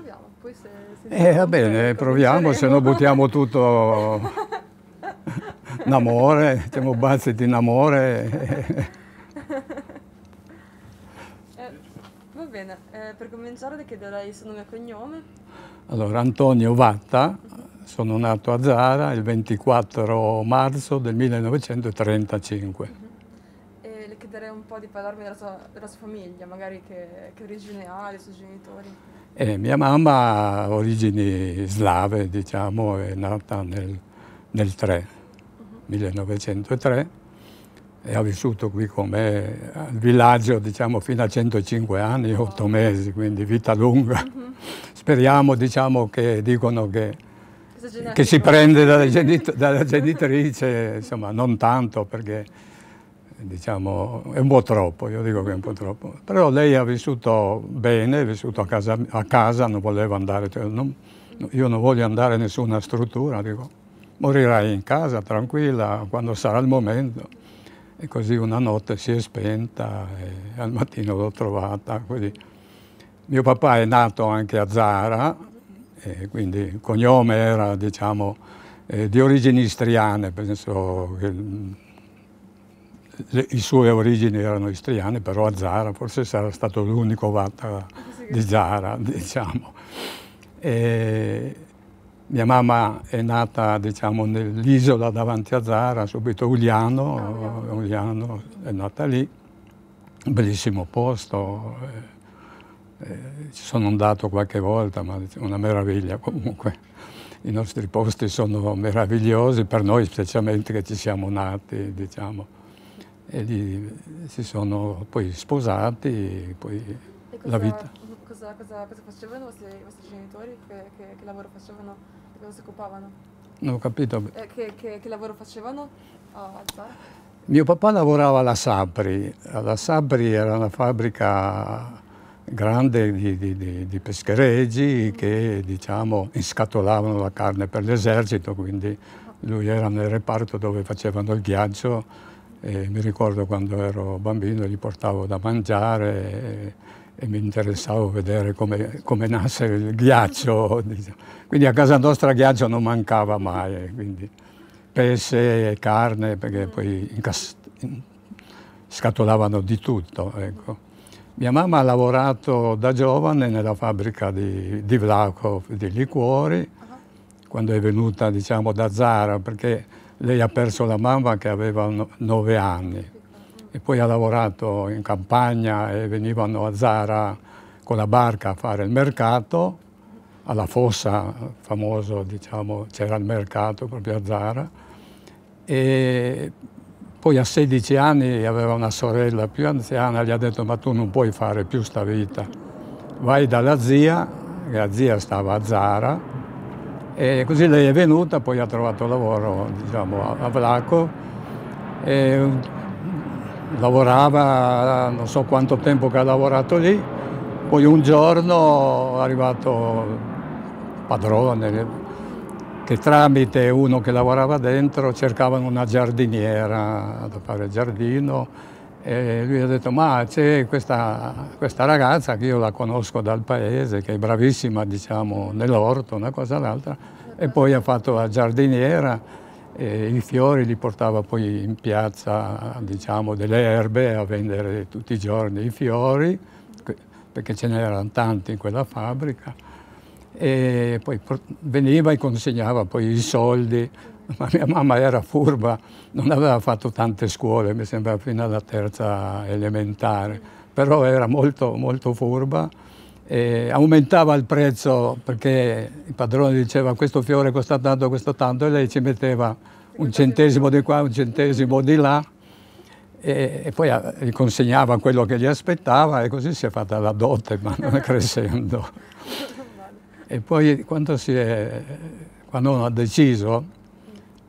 proviamo, poi se... se eh, va bene, proviamo, se no buttiamo tutto in amore, siamo bazziti in amore. eh, va bene, eh, per cominciare ti chiederai il suo nome e cognome. Allora, Antonio Vatta, sono nato a Zara il 24 marzo del 1935 permetterei un po' di parlarmi della sua, della sua famiglia, magari che, che, origine ha, dei suoi genitori. Eh, mia mamma ha origini slave, diciamo, è nata nel, nel 3, uh -huh. 1903 e ha vissuto qui con me al villaggio diciamo, fino a 105 anni, 8 mesi, quindi vita lunga. Mhm. Speriamo diciamo, che dicono che, che si prende dalla genitrice, insomma non tanto perché diciamo, è un po' troppo, io dico che è un po' troppo. Però lei ha vissuto bene, ha vissuto a casa, a casa non voleva andare, cioè non, io non voglio andare in nessuna struttura, dico, morirai in casa tranquilla quando sarà il momento. E così una notte si è spenta e al mattino l'ho trovata. Così. Mio papà è nato anche a Zara, quindi il cognome era diciamo, eh, di origini istriane, penso che le, le sue origini erano istriane, però a Zara forse sarà stato l'unico vatta di Zara, diciamo. E mia mamma è nata diciamo, nell'isola davanti a Zara, subito Uliano, ah, Uliano. è nata lì, un bellissimo posto, eh, eh, ci sono andato qualche volta, ma è una meraviglia comunque. I nostri posti sono meravigliosi per noi, specialmente che ci siamo nati, diciamo e lì si sono poi sposati e poi cosa, la vita. Cosa, cosa, cosa facevano i vostri genitori? Che, che, che, lavoro facevano? Di cosa si occupavano? Non ho capito. Eh, che, che, lavoro facevano ah, a Zara? Mio papà lavorava alla Sabri, la Sabri era una fabbrica grande di, di, di peschereggi che diciamo, inscatolavano la carne per l'esercito, quindi lui era nel reparto dove facevano il ghiaccio e mi ricordo quando ero bambino gli portavo da mangiare e, e mi interessavo vedere come, come, nasce il ghiaccio. Diciamo. Quindi a casa nostra ghiaccio non mancava mai, eh, quindi pesce, carne, perché mm. poi incast- scatolavano di tutto. Ecco. Mia mamma ha lavorato da giovane nella fabbrica di, di Vlacov di liquori, ah. quando è venuta diciamo, da Zara, perché lei ha perso la mamma che aveva nove anni e poi ha lavorato in campagna e venivano a Zara con la barca a fare il mercato, alla fossa famosa diciamo, c'era il mercato proprio a Zara e poi a 16 anni aveva una sorella più anziana, gli ha detto ma tu non puoi fare più sta vita, vai dalla zia, la zia stava a Zara, e così lei è venuta, poi ha trovato lavoro diciamo, a Vlaco. Mm, lavorava, non so quanto tempo che ha lavorato lì, poi un giorno è arrivato il padrone che tramite uno che lavorava dentro cercavano una giardiniera da fare il giardino e lui ha detto, ma c'è questa, questa, ragazza che io la conosco dal paese, che è bravissima, diciamo, nell'orto, una cosa o l'altra, e poi ha fatto la giardiniera e i fiori li portava poi in piazza, diciamo, delle erbe a vendere tutti i giorni i fiori, perché ce n'erano tanti in quella fabbrica, e poi veniva e consegnava poi i soldi ma mia mamma era furba, non aveva fatto tante scuole, mi sembra fino alla terza elementare, però era molto, molto furba e aumentava il prezzo perché il padrone diceva questo fiore costa tanto, questo tanto e lei ci metteva un centesimo di qua, un centesimo di là e, e poi ah, gli consegnava quello che gli aspettava e così si è fatta la dote, ma non crescendo. E poi quando, si è, quando ha deciso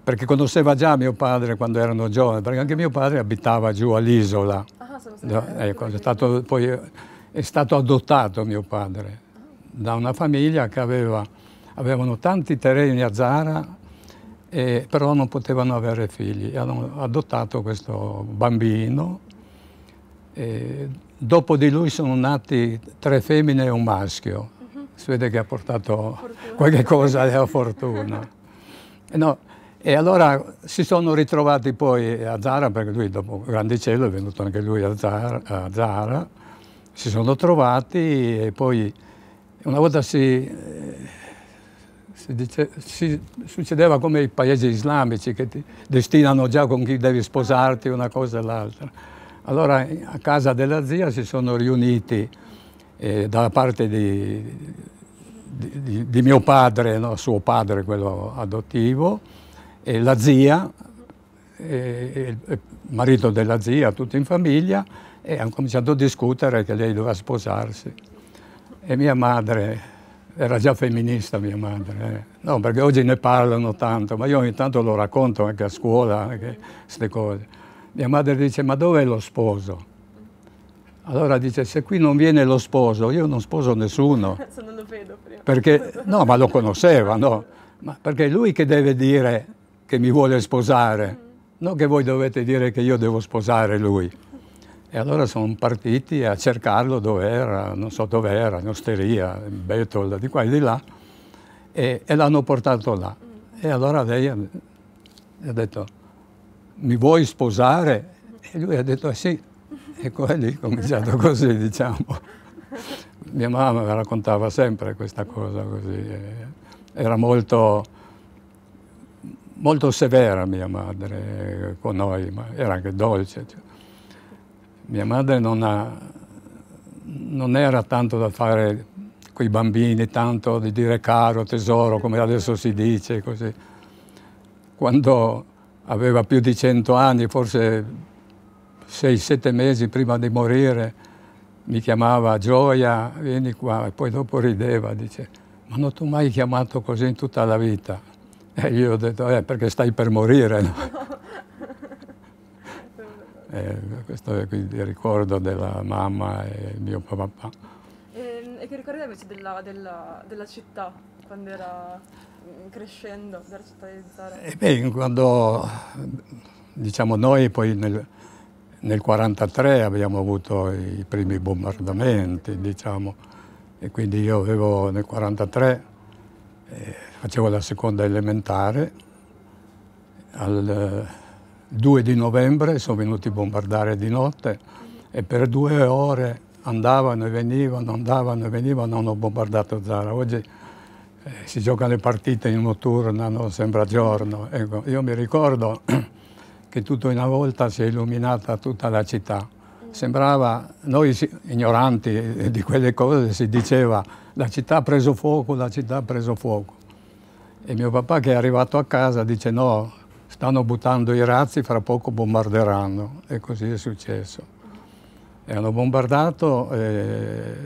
perché conosceva già mio padre quando erano giovani, perché anche mio padre abitava giù all'isola. Ah, sono no, ecco, è stato, poi è stato adottato mio padre da una famiglia che aveva, avevano tanti terreni a Zara, e, però non potevano avere figli. Hanno adottato questo bambino. dopo di lui sono nati tre femmine e un maschio. Mhm. Si vede che ha portato fortuna. qualche cosa alla fortuna. No, e allora si sono ritrovati poi a Zara, perché lui dopo Grandicello è venuto anche lui a Zara, a Zara. si sono trovati e poi una volta si, eh, si, dice, si succedeva come i paesi islamici che ti destinano già con chi devi sposarti una cosa e l'altra. Allora a casa della zia si sono riuniti eh, dalla parte di, di, di, di mio padre, no? suo padre quello adottivo, e la zia, e il marito della zia, tutti in famiglia, e hanno cominciato a discutere che lei doveva sposarsi. E mia madre, era già femminista mia madre, eh. no, perché oggi ne parlano tanto, ma io ogni tanto lo racconto anche a scuola, queste cose. Mia madre dice, ma dov'è lo sposo? Allora dice, se qui non viene lo sposo, io non sposo nessuno. Se non lo vedo prima. Perché, no, ma lo conosceva, no? Ma perché è lui che deve dire che mi vuole sposare, mm. non che voi dovete dire che io devo sposare lui. E allora sono partiti a cercarlo dove era, non so dove era, in osteria, in Betold, di qua e di là, e, e l'hanno portato là. E allora lei ha, detto, mi vuoi sposare? E lui ha detto, eh sì. E poi lì è cominciato così, diciamo. Mia mamma raccontava sempre questa cosa così. Eh. Era molto molto severa mia madre eh, con noi, ma era anche dolce. Cioè. Mia madre non, ha, non era tanto da fare con i bambini, tanto di dire caro, tesoro, come adesso si dice, così. Quando aveva più di cento anni, forse sei, sette mesi prima di morire, mi chiamava Gioia, vieni qua, e poi dopo rideva, dice, ma non ti ho mai chiamato così in tutta la vita. E eh, io ho detto, eh, perché stai per morire, no? eh, questo è quindi il ricordo della mamma e mio papà. E, ehm, e che ricordi invece della, della, della, città, quando era mm, crescendo, della città di Zara? E eh, beh, quando, diciamo, noi poi nel, nel 1943 abbiamo avuto i primi bombardamenti, diciamo, e quindi io avevo nel 1943 eh, facevo la seconda elementare, al 2 di novembre sono venuti a bombardare di notte e per due ore andavano e venivano, andavano e venivano, hanno bombardato Zara. Oggi eh, si giocano le partite in notturna, non sembra giorno. Ecco, io mi ricordo che tutta una volta si è illuminata tutta la città sembrava, noi ignoranti di quelle cose, si diceva la città ha preso fuoco, la città ha preso fuoco. E mio papà che è arrivato a casa dice no, stanno buttando i razzi, fra poco bombarderanno. E così è successo. E hanno bombardato e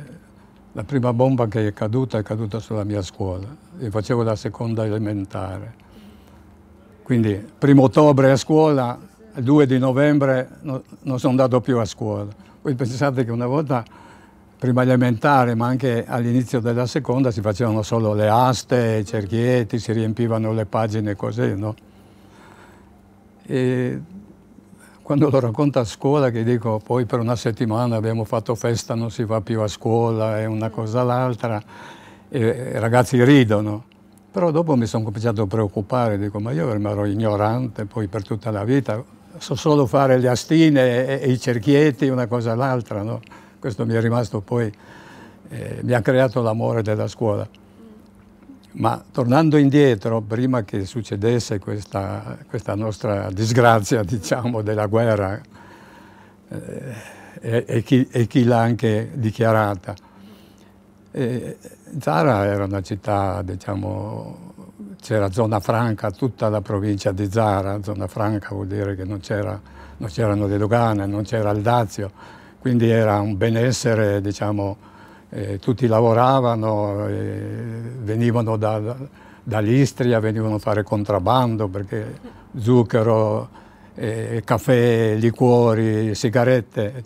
la prima bomba che è caduta è caduta sulla mia scuola. Io facevo la seconda elementare. Quindi primo ottobre a scuola il 2 di novembre no, non sono andato più a scuola. Voi pensate che una volta prima elementare, ma anche all'inizio della seconda, si facevano solo le aste, i cerchietti, si riempivano le pagine così, no? E quando lo racconto a scuola, che dico poi per una settimana abbiamo fatto festa, non si va più a scuola, è una cosa l'altra, i ragazzi ridono. Però dopo mi sono cominciato a preoccupare, dico ma io rimarrò ignorante poi per tutta la vita, so solo fare le astine e, i cerchietti, una cosa e l'altra. No? Questo mi è rimasto poi, eh, mi ha creato l'amore della scuola. Ma tornando indietro, prima che succedesse questa, questa nostra disgrazia, diciamo, della guerra, eh, e, e, chi, chi l'ha anche dichiarata, eh, Zara era una città, diciamo, c'era zona franca tutta la provincia di Zara, zona franca vuol dire che non, c'erano le dogane, non c'era il Dazio, quindi era un benessere, diciamo, eh, tutti lavoravano, eh, venivano da, da, dall'Istria, venivano a fare contrabbando perché zucchero, eh, caffè, liquori, sigarette,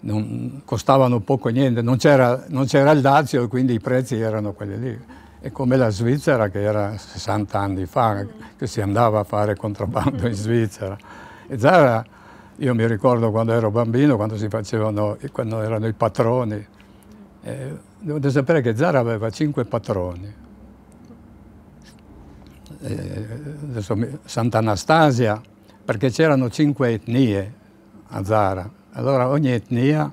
non, costavano poco e niente, non c'era, il Dazio e quindi i prezzi erano quelli lì. È come la Svizzera che era 60 anni fa, che si andava a fare contrabbando in Svizzera. E Zara, io mi ricordo quando ero bambino, quando si facevano, quando erano i patroni. Eh, dovete sapere che Zara aveva cinque patroni. Eh, adesso, Sant'Anastasia, perché c'erano cinque etnie a Zara. Allora ogni etnia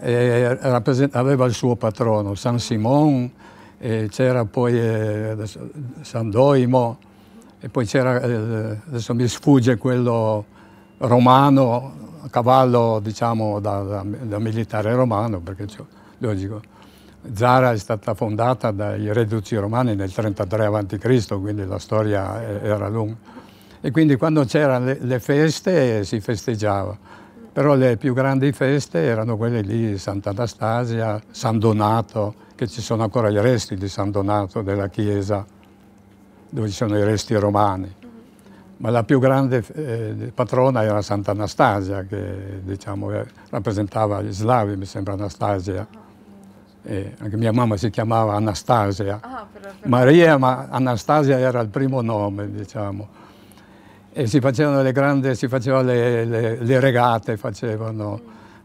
eh, aveva il suo patrono, San Simon, c'era poi eh, adesso, San Doimo, e poi c'era, eh, adesso mi sfugge quello romano, a cavallo diciamo da, da, da militare romano, perché logico, Zara è stata fondata dai reduci romani nel 33 a.C., quindi la storia era lunga. E quindi quando c'erano le, le feste si festeggiava, però le più grandi feste erano quelle lì, Sant'Anastasia, San Donato, che ci sono ancora i resti di San Donato della chiesa, dove ci sono i resti romani. Ma la più grande eh, patrona era Santa Anastasia che diciamo, eh, rappresentava gli slavi, mi sembra Anastasia. E anche mia mamma si chiamava Anastasia. Ah, però, però. Maria, ma Anastasia era il primo nome, diciamo e si facevano le grandi, si facevano le, le, le regate, facevano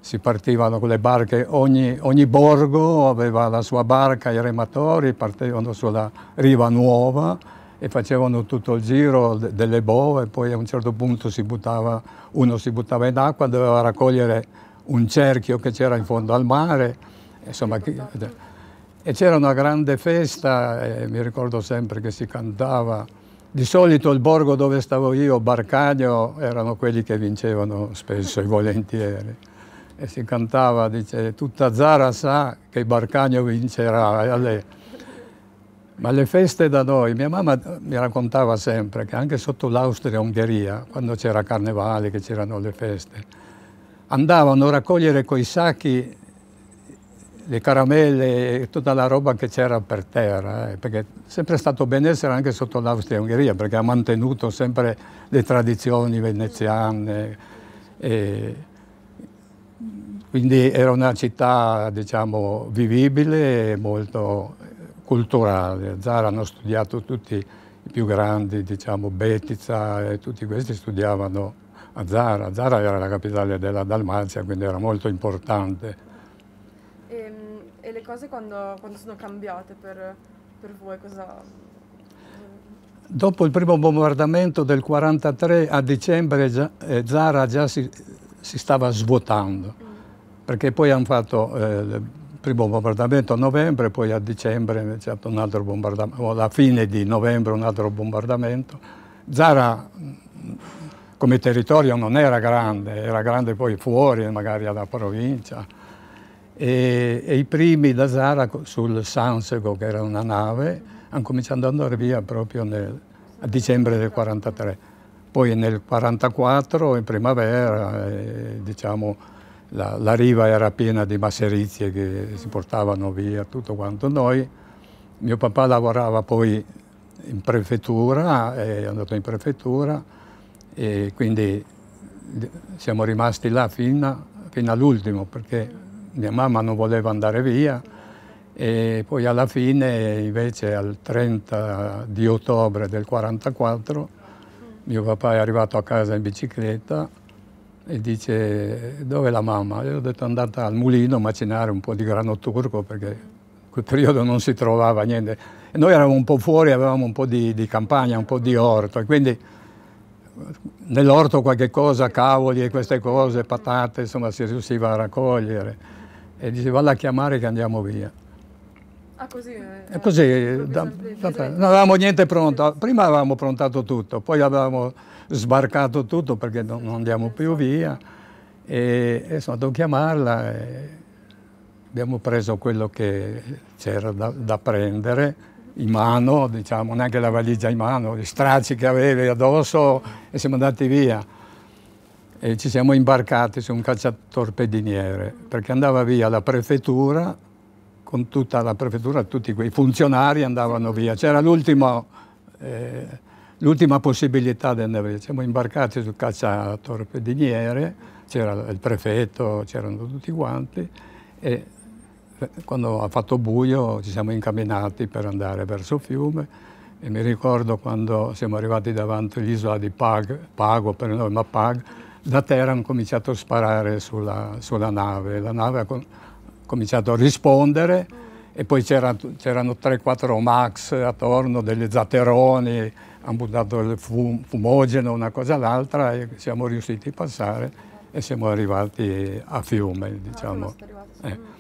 si partivano con le barche, ogni, ogni, borgo aveva la sua barca, i rematori partivano sulla riva nuova e facevano tutto il giro delle bove, poi a un certo punto si buttava, uno si buttava in acqua, doveva raccogliere un cerchio che c'era in fondo al mare, insomma, e c'era una grande festa, mi ricordo sempre che si cantava, di solito il borgo dove stavo io, Barcagno, erano quelli che vincevano spesso e volentieri e si cantava, dice, tutta Zara sa che Barcagno vincerà. Ma le feste da noi, mia mamma mi raccontava sempre che anche sotto l'Austria Ungheria, quando c'era carnevale, che c'erano le feste, andavano a raccogliere coi sacchi le caramelle e tutta la roba che c'era per terra, eh, perché è sempre stato benessere anche sotto l'Austria Ungheria, perché ha mantenuto sempre le tradizioni veneziane. E, quindi era una città diciamo, vivibile e molto eh, culturale. A Zara hanno studiato tutti i più grandi, diciamo Bettiza e tutti questi studiavano a Zara. Zara era la capitale della Dalmazia, quindi era molto importante. E, ehm, e le cose quando, quando sono cambiate per, per voi? Cosa, Dopo il primo bombardamento del 1943 a dicembre eh, Zara già si, si stava svuotando perché poi hanno fatto eh, il primo bombardamento a novembre, poi a dicembre c'è un altro bombardamento, o alla fine di novembre un altro bombardamento. Zara come territorio non era grande, era grande poi fuori, magari alla provincia. E, e, i primi da Zara sul Sansego, che era una nave, hanno cominciato ad andare via proprio nel, a dicembre del 1943. Poi nel 1944, in primavera, eh, diciamo, la, la riva era piena di masserizie che si portavano via tutto quanto noi. Mio papà lavorava poi in prefettura, è andato in prefettura e quindi siamo rimasti là fino, fino all'ultimo perché mia mamma non voleva andare via e poi alla fine invece al 30 di ottobre del 1944 mio papà è arrivato a casa in bicicletta e dice dove è la mamma? Io ho detto è andata al mulino a macinare un po' di grano turco perché in quel periodo non si trovava niente. E noi eravamo un po' fuori, avevamo un po' di, di campagna, un po' di orto e quindi nell'orto qualche cosa, cavoli e queste cose, patate, insomma si riusciva a raccogliere e dice valla a chiamare che andiamo via. Ah così? Eh, così, da, da, non avevamo niente pronto, prima avevamo prontato tutto, poi avevamo sbarcato tutto perché non andiamo più via e, e sono andato a chiamarla e abbiamo preso quello che c'era da, da, prendere in mano, diciamo, neanche la valigia in mano, gli stracci che avevi addosso e siamo andati via. E ci siamo imbarcati su un cacciatorpediniere perché andava via la prefettura con tutta la prefettura, tutti quei funzionari andavano via. C'era l'ultimo eh, l'ultima possibilità di andare, siamo imbarcati sul cacciatorpediniere, c'era il prefetto, c'erano tutti quanti e eh, quando ha fatto buio ci siamo incamminati per andare verso il fiume e mi ricordo quando siamo arrivati davanti all'isola di Pag, Pago per noi, ma Pag, da terra hanno cominciato a sparare sulla, sulla nave, la nave ha cominciato a rispondere e poi c'erano 3-4 Max attorno, degli zateroni, hanno buttato il fum fumogeno una cosa all'altra e siamo riusciti a passare e siamo arrivati a fiume, diciamo. eh.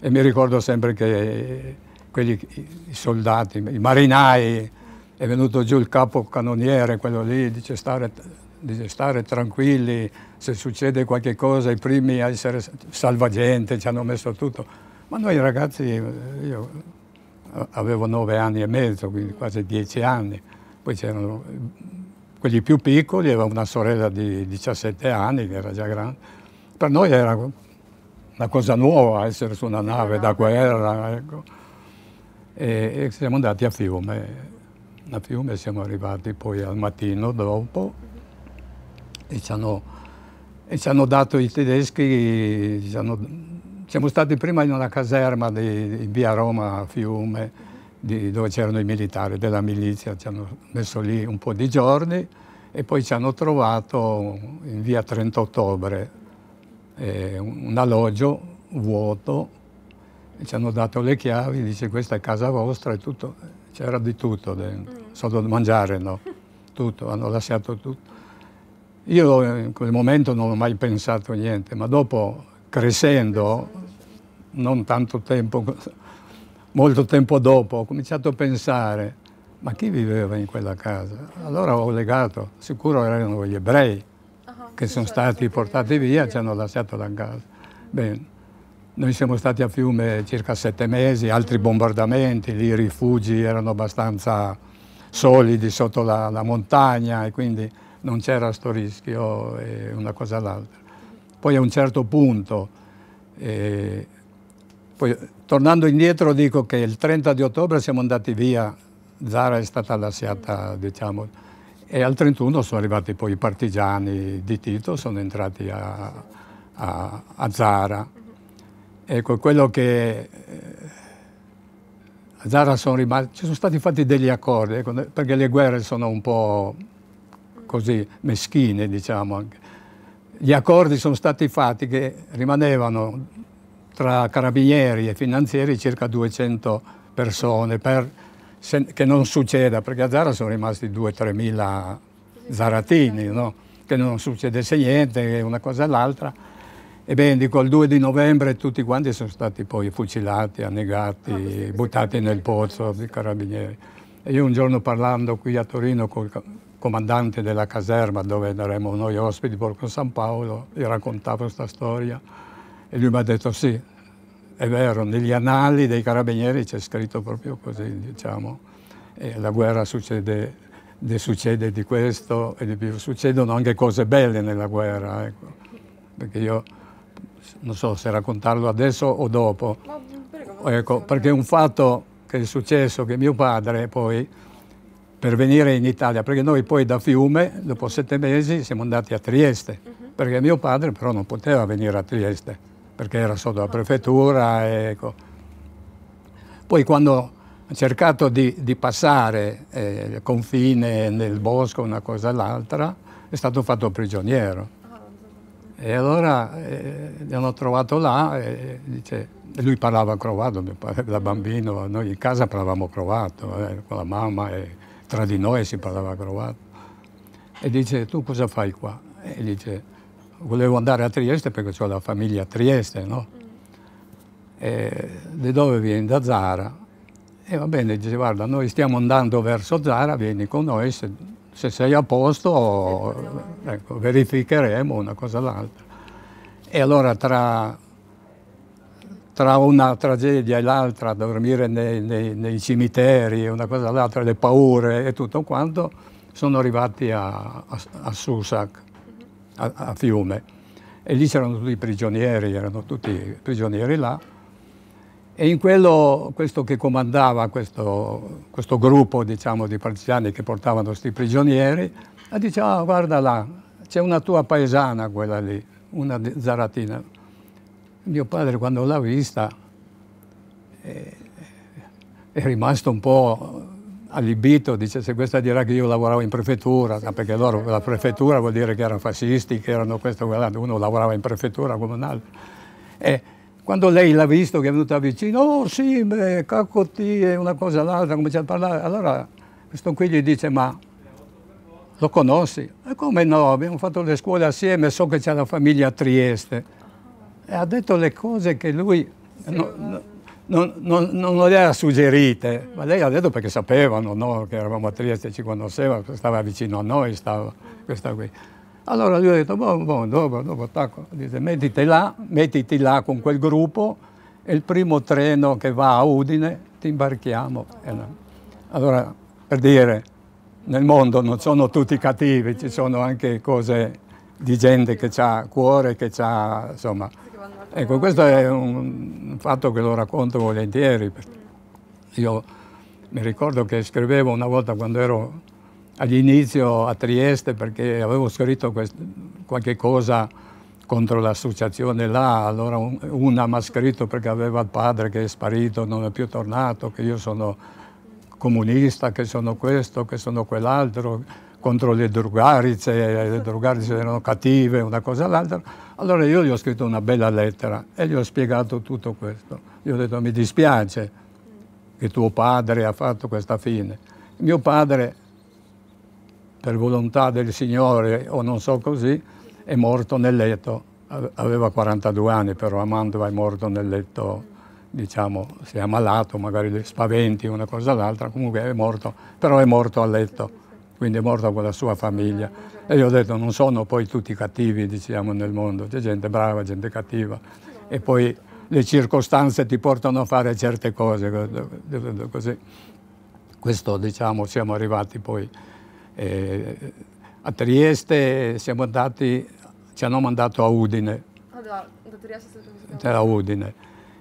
E mi ricordo sempre che quelli, i soldati, i marinai, è venuto giù il capo cannoniere, quello lì, dice stare, dice stare tranquilli, se succede qualche cosa, i primi a essere salvagente, ci hanno messo tutto. Ma noi ragazzi, io avevo nove anni e mezzo, quindi quasi dieci anni, poi c'erano eh, quelli più piccoli, aveva una sorella di 17 anni che era già grande. Per noi era una cosa nuova essere su una nave da guerra. Ecco. E, e, siamo andati a Fiume. A Fiume siamo arrivati poi al mattino dopo e ci hanno, e ci hanno dato i tedeschi, hanno, siamo stati prima in una caserma di, di via Roma a Fiume di, dove c'erano i militari della milizia, ci hanno messo lì un po' di giorni e poi ci hanno trovato in via 30 ottobre eh, un alloggio vuoto, ci hanno dato le chiavi, dice questa è casa vostra e tutto, c'era di tutto, mm. solo da mangiare no, tutto, hanno lasciato tutto. Io in quel momento non ho mai pensato niente, ma dopo crescendo, non tanto tempo molto tempo dopo ho cominciato a pensare, ma chi viveva in quella casa? Allora ho legato, sicuro erano gli ebrei uh ah, -huh, che sono certo, stati portati via, e ci hanno lasciato la casa. Bene. Noi siamo stati a Fiume circa sette mesi, altri mm. bombardamenti, lì i rifugi erano abbastanza solidi sotto la, la montagna e quindi non c'era questo rischio, una cosa all'altra. Poi a un certo punto eh, poi, tornando indietro dico che il 30 di ottobre siamo andati via, Zara è stata lasciata, diciamo, e al 31 sono arrivati poi i partigiani di Tito, sono entrati a, a, a Zara. Ecco, quello che eh, a Zara sono rimasti, ci sono stati fatti degli accordi, ecco, perché le guerre sono un po' così meschine, diciamo. Gli accordi sono stati fatti che rimanevano tra carabinieri e finanzieri circa 200 persone per che non succeda, perché a Zara sono rimasti 2-3 mila zaratini, no? che non succedesse niente, una cosa l'altra. Ebbene, dico, il 2 di novembre tutti quanti sono stati poi fucilati, annegati, ah, buttati nel pozzo dei carabinieri. E io un giorno parlando qui a Torino col comandante della caserma dove daremo noi ospiti, Borgo San Paolo, gli raccontavo questa storia e lui mi ha detto sì, è vero, negli annali dei carabinieri c'è scritto proprio così, diciamo. E la guerra succede, succede di questo e di più. Succedono anche cose belle nella guerra, ecco. Perché io non so se raccontarlo adesso o dopo. Ecco, perché un fatto che è successo che mio padre poi per venire in Italia, perché noi poi da Fiume, dopo sette mesi, siamo andati a Trieste, mm-hmm. perché mio padre però non poteva venire a Trieste perché era sotto la prefettura. Ecco. Poi quando ha cercato di, di passare eh, confine nel bosco, una cosa all'altra, è stato fatto prigioniero. E allora eh, li hanno trovato là, e dice, lui parlava croato, da bambino, noi in casa parlavamo croato, eh, con la mamma, e tra di noi si parlava croato. E dice, tu cosa fai qua? E dice, volevo andare a Trieste perché ho la famiglia a Trieste, no? E, di dove vieni? Da Zara. E va bene, dice guarda, noi stiamo andando verso Zara, vieni con noi, se, se sei a posto ecco, verificheremo una cosa o l'altra. E allora tra, tra, una tragedia e l'altra, dormire nei, nei, nei cimiteri, una cosa o l'altra, le paure e tutto quanto, sono arrivati a, a, a Susac a, a Fiume e lì c'erano tutti i prigionieri, erano tutti prigionieri là. E in quello, questo che comandava questo, questo gruppo diciamo, di partigiani che portavano questi prigionieri, diceva, ah, guarda là, c'è una tua paesana quella lì, una zaratina. Mio padre quando l'ha vista è, eh, è rimasto un po' allibito, dice se questa dirà che io lavoravo in prefettura, perché loro la prefettura vuol dire che erano fascisti, che erano questo quell'altro, uno lavorava in prefettura come un altro. E quando lei l'ha visto che è venuta vicino, oh sì, beh, cacotti, una cosa l'altra, comincia a parlare, allora questo qui gli dice ma lo conosci? E eh, come no, abbiamo fatto le scuole assieme, so che c'è la famiglia a Trieste. E ha detto le cose che lui... No, no, non, non, non le ha suggerite, ma lei ha detto perché sapevano no, che eravamo a Trieste, ci conosceva, stava vicino a noi, stava questa qui. Allora lui ha detto, boh, boh, dopo, dopo, tacco, dice, mettiti là, mettiti là con quel gruppo e il primo treno che va a Udine ti imbarchiamo. Allora, per dire, nel mondo non sono tutti cattivi, ci sono anche cose di gente che ha cuore, che ha, insomma... Ecco, questo è un, fatto che lo racconto volentieri. Io mi ricordo che scrivevo una volta quando ero all'inizio a Trieste perché avevo scritto qualche cosa contro l'associazione là, allora una mi ha scritto perché aveva il padre che è sparito, non è più tornato, che io sono comunista, che sono questo, che sono quell'altro contro le drugarice, le drugarice erano cattive, una cosa all'altra. Allora io gli ho scritto una bella lettera e gli ho spiegato tutto questo. Gli ho detto mi dispiace che tuo padre ha fatto questa fine. Mio padre, per volontà del Signore o non so così, è morto nel letto. Aveva 42 anni, però a Mantova è morto nel letto diciamo, si è ammalato, magari spaventi, una cosa o l'altra, comunque è morto, però è morto a letto quindi è morta con la sua famiglia. E io ho detto, non sono poi tutti cattivi, diciamo, nel mondo, c'è gente brava, gente cattiva, e poi le circostanze ti portano a fare certe cose, così. Questo, diciamo, siamo arrivati poi eh, a Trieste, siamo andati, ci hanno mandato a Udine. Trieste? C'era Udine.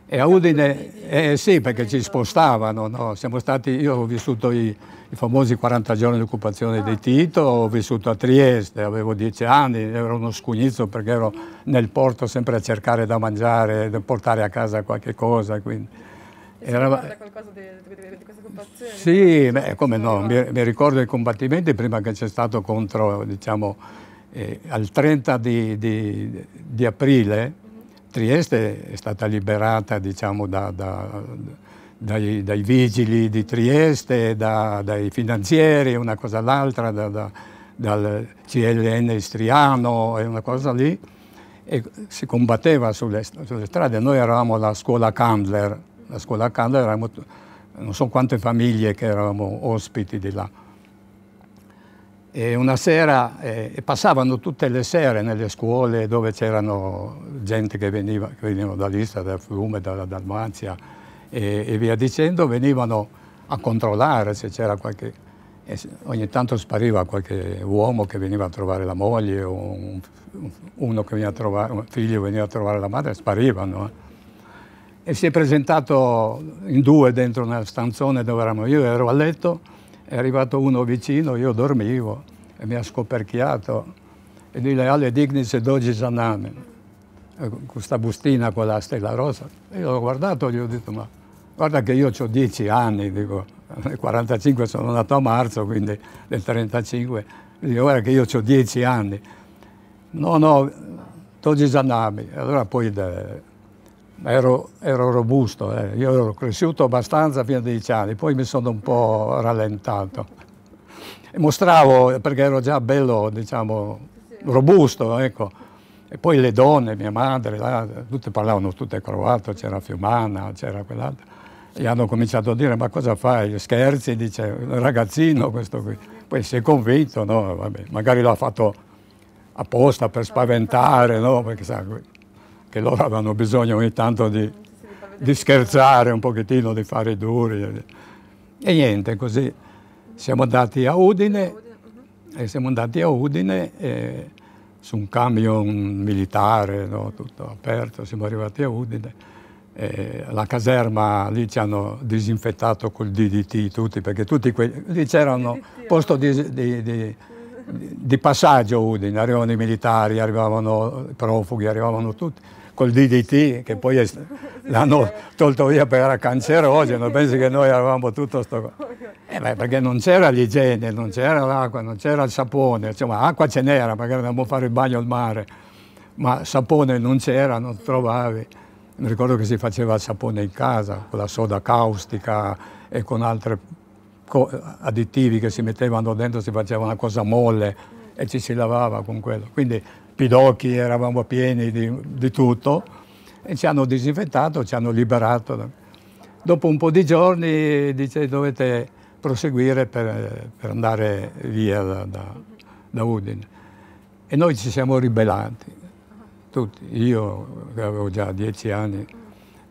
E a Udine, eh, sì, perché ci spostavano, no? Siamo stati, io ho vissuto i i famosi 40 giorni di occupazione di Tito, ho vissuto a Trieste, avevo 10 anni, ero uno scugnizzo perché ero nel porto sempre a cercare da mangiare, da portare a casa qualche cosa. Quindi. Era... qualcosa di, di, di questa Sì, beh, come no, mi, mi, ricordo i combattimenti prima che c'è stato contro, diciamo, eh, al 30 di, di, di aprile, mhm. Trieste è stata liberata, diciamo, da, da dai, dai, vigili di Trieste, da, dai finanzieri, una cosa all'altra, da, da, dal CLN istriano una cosa lì, e si combatteva sulle, sulle strade. Noi eravamo alla scuola Candler, la scuola Candler eravamo non so quante famiglie che eravamo ospiti di là. E una sera, eh, passavano tutte le sere nelle scuole dove c'erano gente che veniva, che veniva da lì, dal Fiume, dalla Dalmazia, e, e via dicendo, venivano a controllare se c'era qualche... ogni tanto spariva qualche uomo che veniva a trovare la moglie o un, uno che veniva a trovare, un figlio veniva a trovare la madre, sparivano. Eh. E si è presentato in due dentro una stanzone dove eravamo io, ero a letto, è arrivato uno vicino, io dormivo e mi ha scoperchiato e dice alle dignice dogi zaname, eh, questa bustina con la stella rosa. E io l'ho guardato e gli ho detto ma Guarda che io ho 10 anni, dico, nel 45 sono nato a marzo, quindi nel 35, dico, guarda che io ho 10 anni. No, no, Toji Zanami. Allora poi de, ero, ero, robusto, eh. io ero cresciuto abbastanza fino a 10 anni, poi mi sono un po' rallentato. E mostravo, perché ero già bello, diciamo, robusto, ecco. E poi le donne, mia madre, là, tutte parlavano tutte croato, c'era Fiumana, c'era quell'altra. E hanno cominciato a dire ma cosa fai, scherzi, dice ragazzino questo qui. Poi si è convinto, no? Vabbè, magari l'ha fatto apposta per spaventare, no? perché sa che loro avevano bisogno ogni tanto di, di scherzare un pochettino, di fare i duri. E niente, così siamo andati a Udine, e siamo andati a Udine e, su un camion militare, no? tutto aperto, siamo arrivati a Udine eh, la caserma lì ci hanno disinfettato col DDT tutti, perché tutti quelli, lì c'erano ah. posto di, di, di, di passaggio Udine, arrivavano i militari, arrivavano i profughi, arrivavano tutti col DDT che poi è, l'hanno tolto via perché era cancerogeno, pensi che noi avevamo tutto sto... Oh, eh beh, perché non c'era l'igiene, non c'era l'acqua, non c'era il sapone, insomma acqua ce n'era perché andavamo a fare il bagno al mare, ma sapone non c'era, non trovavi. Mi ricordo che si faceva il sapone in casa con la soda caustica e con altri additivi che si mettevano dentro, si faceva una cosa molle e ci si lavava con quello. Quindi pidocchi eravamo pieni di, di tutto e ci hanno disinfettato, ci hanno liberato. Dopo un po' di giorni dice dovete proseguire per, per andare via da, da, da Udine. E noi ci siamo ribellati tutti. Io avevo già 10 anni,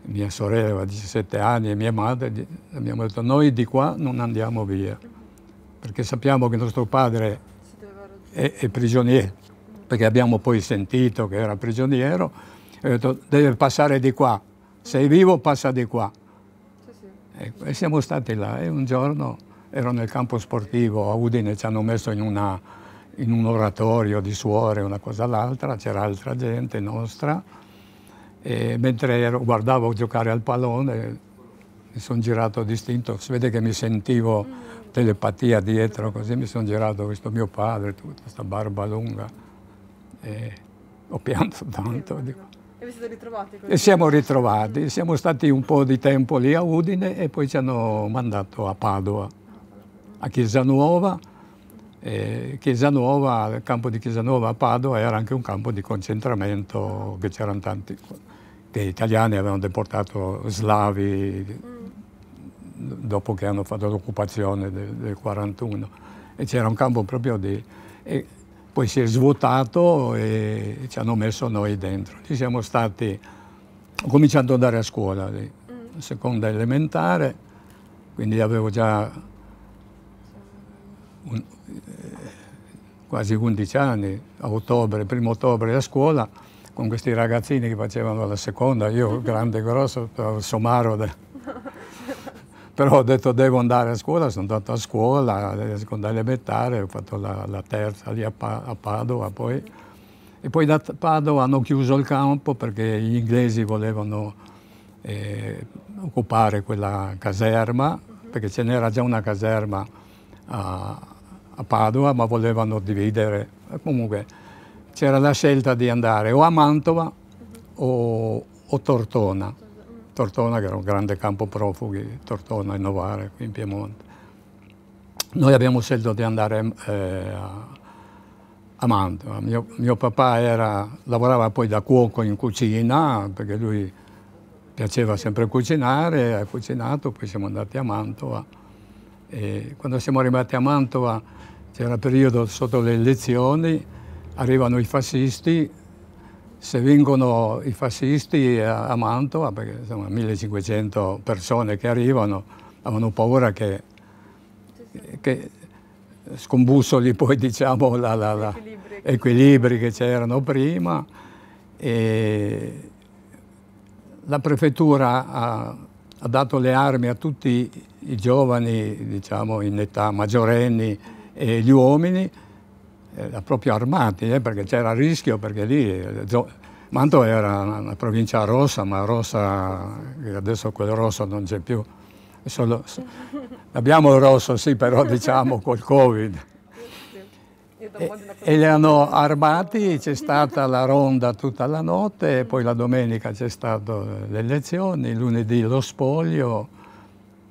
mia sorella aveva 17 anni e mia madre abbiamo detto noi di qua non andiamo via perché sappiamo che nostro padre è, è prigioniero, perché abbiamo poi sentito che era prigioniero e ho detto deve passare di qua, sei vivo passa di qua. Ecco, e siamo stati là e un giorno ero nel campo sportivo a Udine, ci hanno messo in una in un oratorio di suore, una cosa all'altra, c'era altra gente nostra, e mentre ero, guardavo giocare al pallone mi sono girato distinto, si vede che mi sentivo telepatia dietro, così mi sono girato, ho visto mio padre, tutta questa barba lunga, e ho pianto tanto. Dico. E vi siete ritrovati? E siamo ritrovati, siamo stati un po' di tempo lì a Udine e poi ci hanno mandato a Padova, a Chiesa Nuova, eh, Chiesanova, il campo di Chiesa Nuova a Padova era anche un campo di concentramento che c'erano tanti, che gli italiani avevano deportato slavi dopo che hanno fatto l'occupazione del, del 41 e c'era un campo proprio di... E poi si è svuotato e ci hanno messo noi dentro. Ci siamo stati, ho cominciato ad andare a scuola, lì, mm. seconda elementare, quindi avevo già un, eh, quasi 11 anni, a ottobre, primo ottobre a scuola, con questi ragazzini che facevano la seconda, io grande e grosso, eh, somaro, de... però ho detto devo andare a scuola, sono andato a scuola, alla eh, seconda elementare, ho fatto la, la terza lì a, pa a Padova poi. E poi da Padova hanno chiuso il campo perché gli inglesi volevano eh, occupare quella caserma, perché ce n'era già una caserma a, a Padova, ma volevano dividere. Comunque c'era la scelta di andare o a Mantova o, o Tortona. Tortona che era un grande campo profughi, Tortona e Novare qui in Piemonte. Noi abbiamo scelto di andare eh, a, Mantova. Mio, mio papà era, lavorava poi da cuoco in cucina, perché lui piaceva sempre cucinare, ha cucinato, poi siamo andati a Mantova. E quando siamo arrivati a Mantova c'era un periodo sotto le elezioni, arrivano i fascisti, se vincono i fascisti a, Mantova, perché insomma 1500 persone che arrivano, avevano paura che, che scombussoli poi diciamo la, la, la, equilibri che c'erano prima. E la prefettura ha, ha, dato le armi a tutti i giovani, diciamo in età maggiorenni, e gli uomini, eh, proprio armati, eh, perché c'era rischio, perché lì eh, Manto era una provincia rossa, ma rossa, adesso quel rosso non c'è più. Solo, abbiamo il rosso, sì, però diciamo col Covid. E, e li hanno armati, c'è stata la ronda tutta la notte, poi la domenica c'è stato le lezioni, lunedì lo spoglio.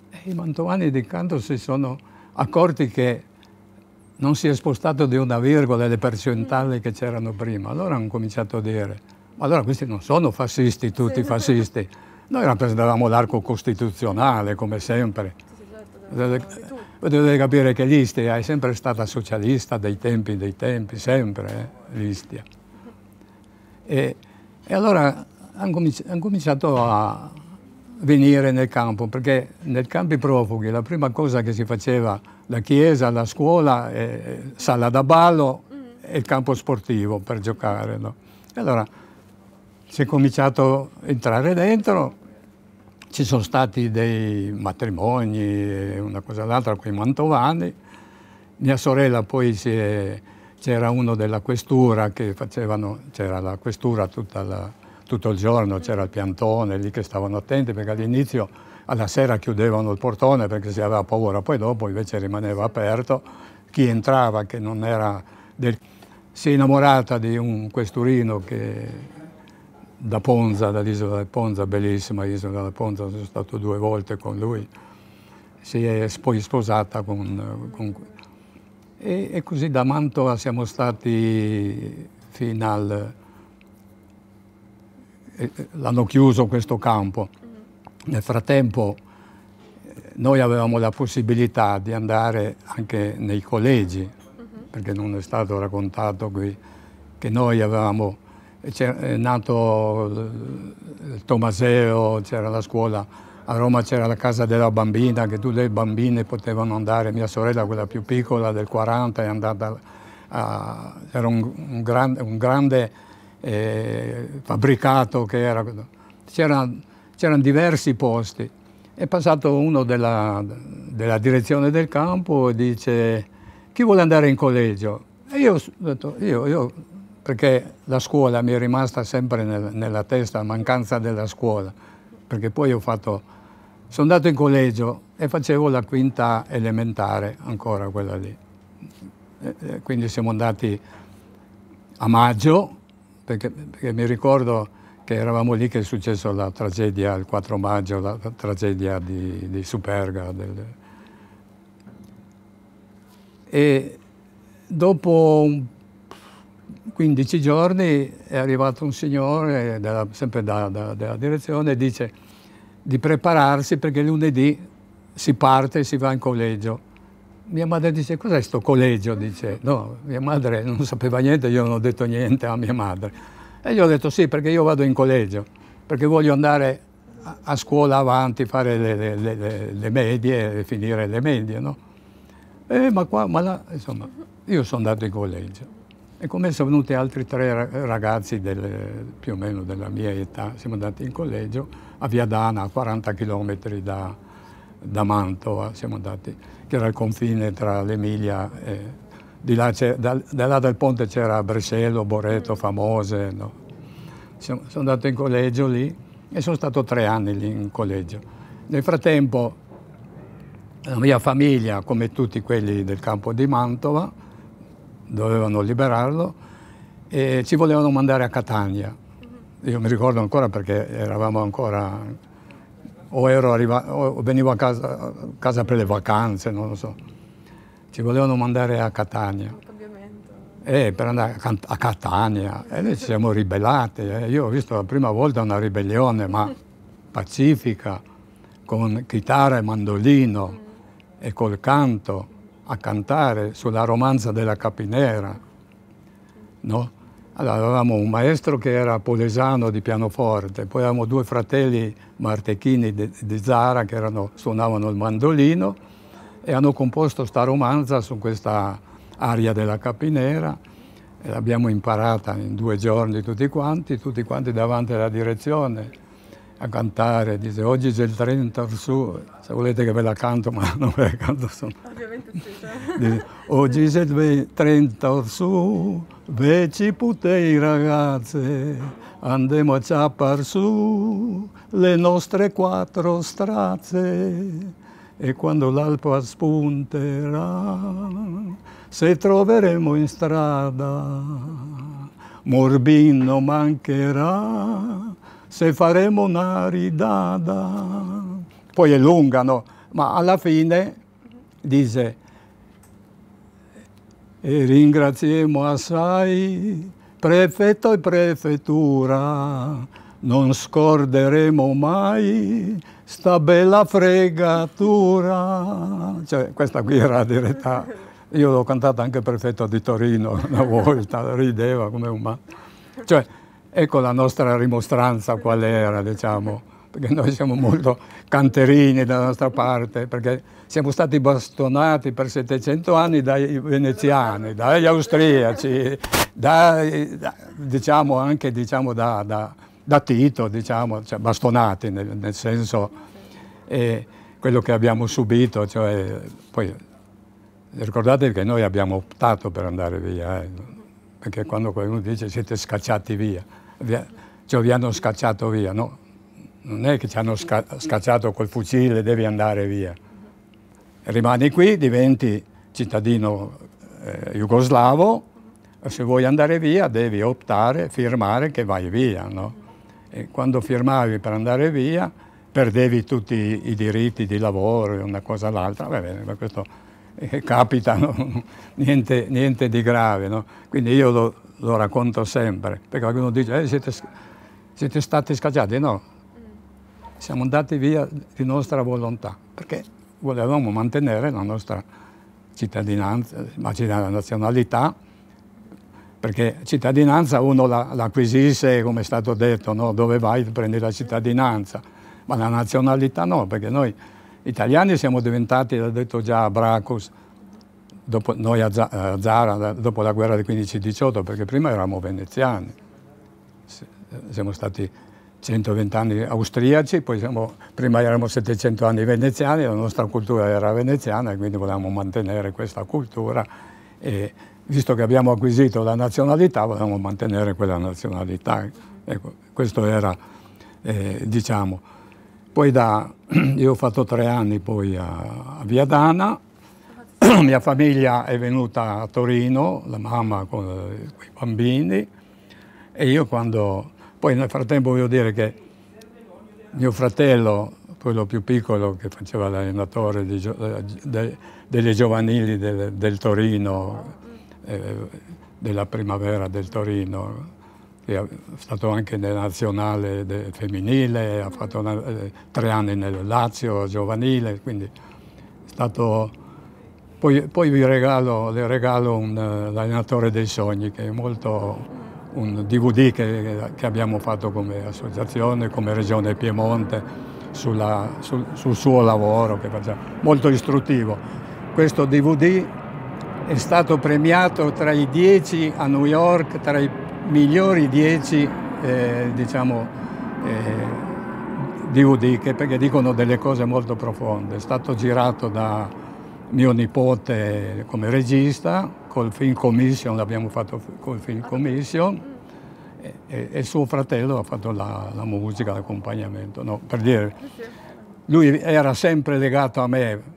E i mantovani di canto si sono accorti che non si è spostato di una virgola le percentuali che c'erano prima. Allora hanno cominciato a dire, ma allora questi non sono fascisti, tutti fascisti. Noi rappresentavamo l'arco costituzionale, come sempre. Certo, dovete capire che l'Istia è sempre stata socialista dai tempi dei tempi, sempre eh, l'Istia. E, e, allora hanno cominciato a venire nel campo, perché nel campo i profughi la prima cosa che si faceva la chiesa, la scuola, eh, sala da ballo mm. e il campo sportivo per giocare. No? E allora si è cominciato a entrare dentro, ci sono stati dei matrimoni, eh, una cosa o l'altra con i mantovani, mia sorella poi c'era uno della questura che facevano, c'era la questura la, tutto il giorno, c'era il piantone lì che stavano attenti perché all'inizio alla sera chiudevano il portone perché si aveva paura, poi dopo invece rimaneva aperto, chi entrava che non era... Del... Si è innamorata di un questurino che da Ponza, dall'isola di Ponza, bellissima isola di Ponza, sono stato due volte con lui, si è poi sposata con... con... E, e così da Mantova siamo stati fino al... L'hanno chiuso questo campo, nel frattempo eh, noi avevamo la possibilità di andare anche nei collegi, mhm. perché non è stato raccontato qui che noi avevamo, eh, è nato eh, il Tomaseo, c'era la scuola, a Roma c'era la casa della bambina, che tutte le bambine potevano andare, mia sorella, quella più piccola del 40, è andata a, c'era un, un, grande, un grande eh, fabbricato che era, c'era c'erano diversi posti. È passato uno della, della, direzione del campo e dice chi vuole andare in collegio? E io ho detto io, io perché la scuola mi è rimasta sempre nel, nella testa, la mancanza della scuola, perché poi ho fatto, sono andato in collegio e facevo la quinta elementare, ancora quella lì. E, e quindi siamo andati a maggio, perché, perché mi ricordo che eravamo lì che è successa la tragedia il 4 maggio, la, la tragedia di, di Superga. Del... E dopo 15 giorni è arrivato un signore, della, sempre da, da, della direzione, e dice di prepararsi perché lunedì si parte e si va in collegio. Mia madre dice, cos'è sto collegio? Dice, no, mia madre non sapeva niente, io non ho detto niente a mia madre. E gli ho detto sì, perché io vado in collegio, perché voglio andare a, scuola avanti, fare le, le, le, le medie, finire le medie, no? E, eh, ma qua, ma là, insomma, io sono andato in collegio. E come sono venuti altri tre ragazzi del, più o meno della mia età, siamo andati in collegio a Viadana, a 40 km da, da Mantova, siamo andati, che era il confine tra l'Emilia e di là, dal, da là del ponte c'era Brescello, Boreto, mm. Famose. No? Sono, sono andato in collegio lì e sono stato tre anni lì in collegio. Nel frattempo la mia famiglia, come tutti quelli del campo di Mantova, dovevano liberarlo e ci volevano mandare a Catania. Mm-hmm. Io mi ricordo ancora perché eravamo ancora, o, arrivato, o venivo a casa, a casa per le vacanze, non lo so ci volevano mandare a Catania. Eh, per andare a Catania e noi ci siamo ribellati. Eh. Io ho visto la prima volta una ribellione, ma pacifica, con chitarra e mandolino e col canto a cantare sulla romanza della capinera. No? Allora avevamo un maestro che era polesano di pianoforte, poi avevamo due fratelli martechini di, di Zara che erano, suonavano il mandolino e hanno composto sta romanza su questa aria della capinera. L'abbiamo imparata in due giorni tutti quanti, tutti quanti davanti alla direzione a cantare, dice oggi c'è il 30 Orsù, se volete che ve la canto, ma non ve la canto sono. Ovviamente sì. Cioè. oggi c'è il 30 Orsù, ve ci putei ragazze, andiamo a ciappar su le nostre quattro strazze e quando l'alpa spunterà, se troveremo in strada, Morbin non mancherà, se faremo una ridada. Poi è lunga, no? Ma alla fine dice, e ringraziamo assai prefetto e prefettura, non scorderemo mai sta bella fregatura. Cioè, questa qui era diretta, io l'ho cantata anche prefetto di Torino una volta, rideva come un ma. Cioè, ecco la nostra rimostranza qual era, diciamo, perché noi siamo molto canterini dalla nostra parte, perché siamo stati bastonati per 700 anni dai veneziani, dagli austriaci, dai, diciamo anche diciamo, da, da da Tito, diciamo, cioè bastonati nel, nel senso eh, quello che abbiamo subito, cioè, poi ricordate che noi abbiamo optato per andare via, eh, perché quando qualcuno dice siete scacciati via, via cioè vi hanno scacciato via, no? Non è che ci hanno sca scacciato col fucile, devi andare via. Rimani qui, diventi cittadino eh, jugoslavo, se vuoi andare via devi optare, firmare che vai via, no? quando firmavi per andare via perdevi tutti i diritti di lavoro, una cosa o l'altra, va bene, ma questo eh, capita, no? niente, niente, di grave. No? Quindi io lo, lo, racconto sempre, perché qualcuno dice eh, siete, siete stati scacciati, no, siamo andati via di nostra volontà, perché volevamo mantenere la nostra cittadinanza, la nazionalità perché cittadinanza uno la, la come è stato detto, no? dove vai prendi la cittadinanza, ma la nazionalità no, perché noi italiani siamo diventati, l'ha detto già Bracus, dopo, noi a Zara, dopo la guerra del 15-18, perché prima eravamo veneziani, siamo stati 120 anni austriaci, poi siamo, prima eravamo 700 anni veneziani, la nostra cultura era veneziana, e quindi volevamo mantenere questa cultura. E, visto che abbiamo acquisito la nazionalità, volevamo mantenere quella nazionalità. Ecco, questo era, eh, diciamo. Poi da, io ho fatto tre anni poi a, a Viadana, mia famiglia è venuta a Torino, la mamma con eh, i bambini, e io quando... Poi nel frattempo voglio dire che mio fratello, quello più piccolo che faceva l'allenatore eh, delle giovanili del, del Torino, eh, della primavera del Torino, che è stato anche nella nazionale femminile, ha fatto una, eh, tre anni nel Lazio giovanile, quindi è stato... Poi, poi vi regalo, le regalo un, eh, l'allenatore dei sogni, che è molto un DVD che, che, abbiamo fatto come associazione, come Regione Piemonte, sulla, sul, sul suo lavoro che facciamo, molto istruttivo. Questo DVD è stato premiato tra i dieci a New York, tra i migliori dieci eh, diciamo, eh, DVD, che, perché dicono delle cose molto profonde. È stato girato da mio nipote come regista, col film commission, l'abbiamo fatto col film commission, mm. e, e suo fratello ha fatto la, la musica, l'accompagnamento. No, per dire, lui era sempre legato a me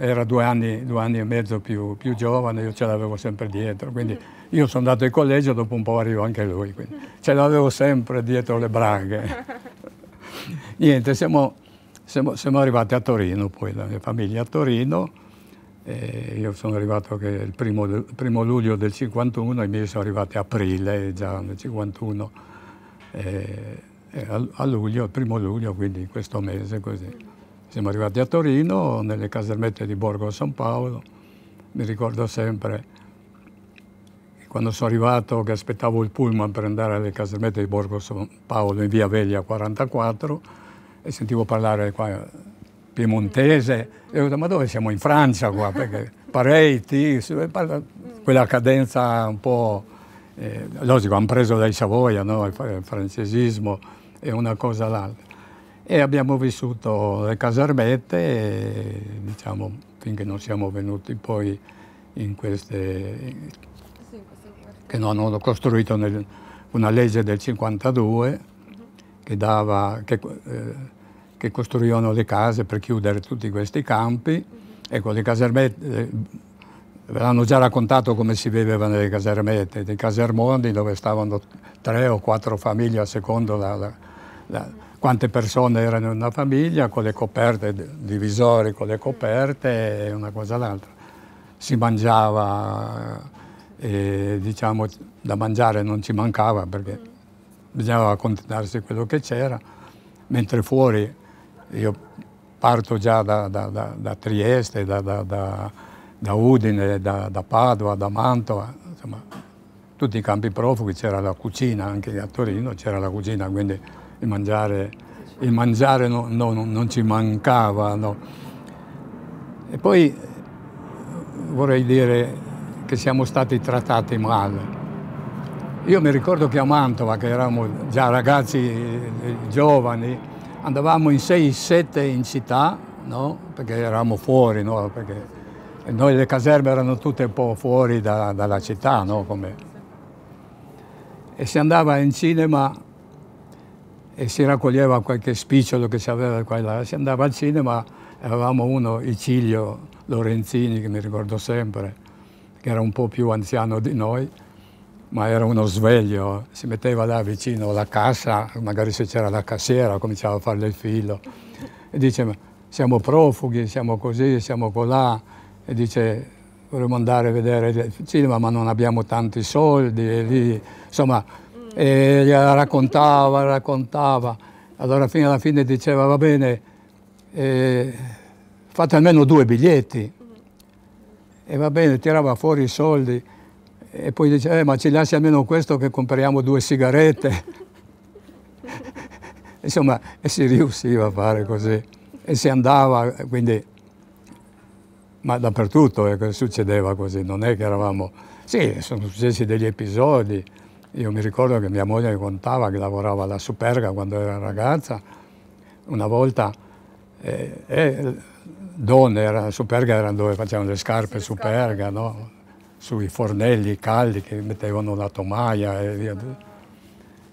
era due anni, due anni e mezzo più, più, giovane, io ce l'avevo sempre dietro, quindi mm. io sono andato in collegio, dopo un po' arrivo anche lui, quindi ce l'avevo sempre dietro le braghe. Niente, siamo, siamo, siamo, arrivati a Torino, poi la mia famiglia a Torino, io sono arrivato il primo, il primo, luglio del 51, i miei sono arrivati a aprile, già nel 51, eh, a, a luglio, il primo luglio, quindi questo mese così. Siamo arrivati a Torino, nelle casermette di Borgo San Paolo. Mi ricordo sempre quando sono arrivato che aspettavo il pullman per andare alle casermette di Borgo San Paolo in via Veglia 44 e sentivo parlare qua piemontese e ho detto ma dove siamo? In Francia qua perché Pareiti, eh, quella cadenza un po'... Eh, logico, hanno preso dai Savoia, no? il francesismo e una cosa l'altra e abbiamo vissuto le casermette e, diciamo, finché non siamo venuti poi in queste che non hanno costruito nel, una legge del 52 che, dava, che, eh, che, costruivano le case per chiudere tutti questi campi. Ecco, le casermette, eh, ve l'hanno già raccontato come si viveva nelle casermette, dei casermondi dove stavano tre o quattro famiglie a secondo la, la, la quante persone erano in una famiglia, con le coperte, divisori con le coperte e una cosa l'altra. Si mangiava, e, diciamo, da mangiare non ci mancava perché bisognava accontentarsi di quello che c'era, mentre fuori io parto già da, da, da, da Trieste, da, Udine, da, Padova, da Mantova, insomma, tutti i campi profughi, c'era la cucina, anche a Torino c'era la cucina, quindi il mangiare, il mangiare no, no, non ci mancava. No. E poi vorrei dire che siamo stati trattati male. Io mi ricordo che a Mantova, che eravamo già ragazzi eh, giovani, andavamo in 6-7 in città, no? perché eravamo fuori, no? perché noi le caserme erano tutte un po' fuori da, dalla città, no? Come... e si andava in cinema e si raccoglieva qualche spicciolo che si aveva qua e là. Si andava al cinema, avevamo uno, Icilio Lorenzini, che mi ricordo sempre, che era un po' più anziano di noi, ma era uno sveglio, si metteva là vicino alla cassa, magari se c'era la cassiera cominciava a farle il filo, e dice siamo profughi, siamo così, siamo colà, e dice vorremmo andare a vedere il cinema ma non abbiamo tanti soldi, e lì, insomma e gliela raccontava, raccontava. Allora fino alla fine diceva va bene, eh, fate almeno due biglietti. E va bene, tirava fuori i soldi e poi diceva eh, ma ci lasci almeno questo che compriamo due sigarette. Insomma, e si riusciva a fare così. E si andava, quindi, ma dappertutto eh, succedeva così, non è che eravamo... Sì, sono successi degli episodi, io mi ricordo che mia moglie contava che lavorava alla Superga quando era ragazza, una volta eh, eh, Don era, Superga era dove facevano le scarpe Superga, no? sui fornelli, caldi che mettevano la tomaia e via, ah.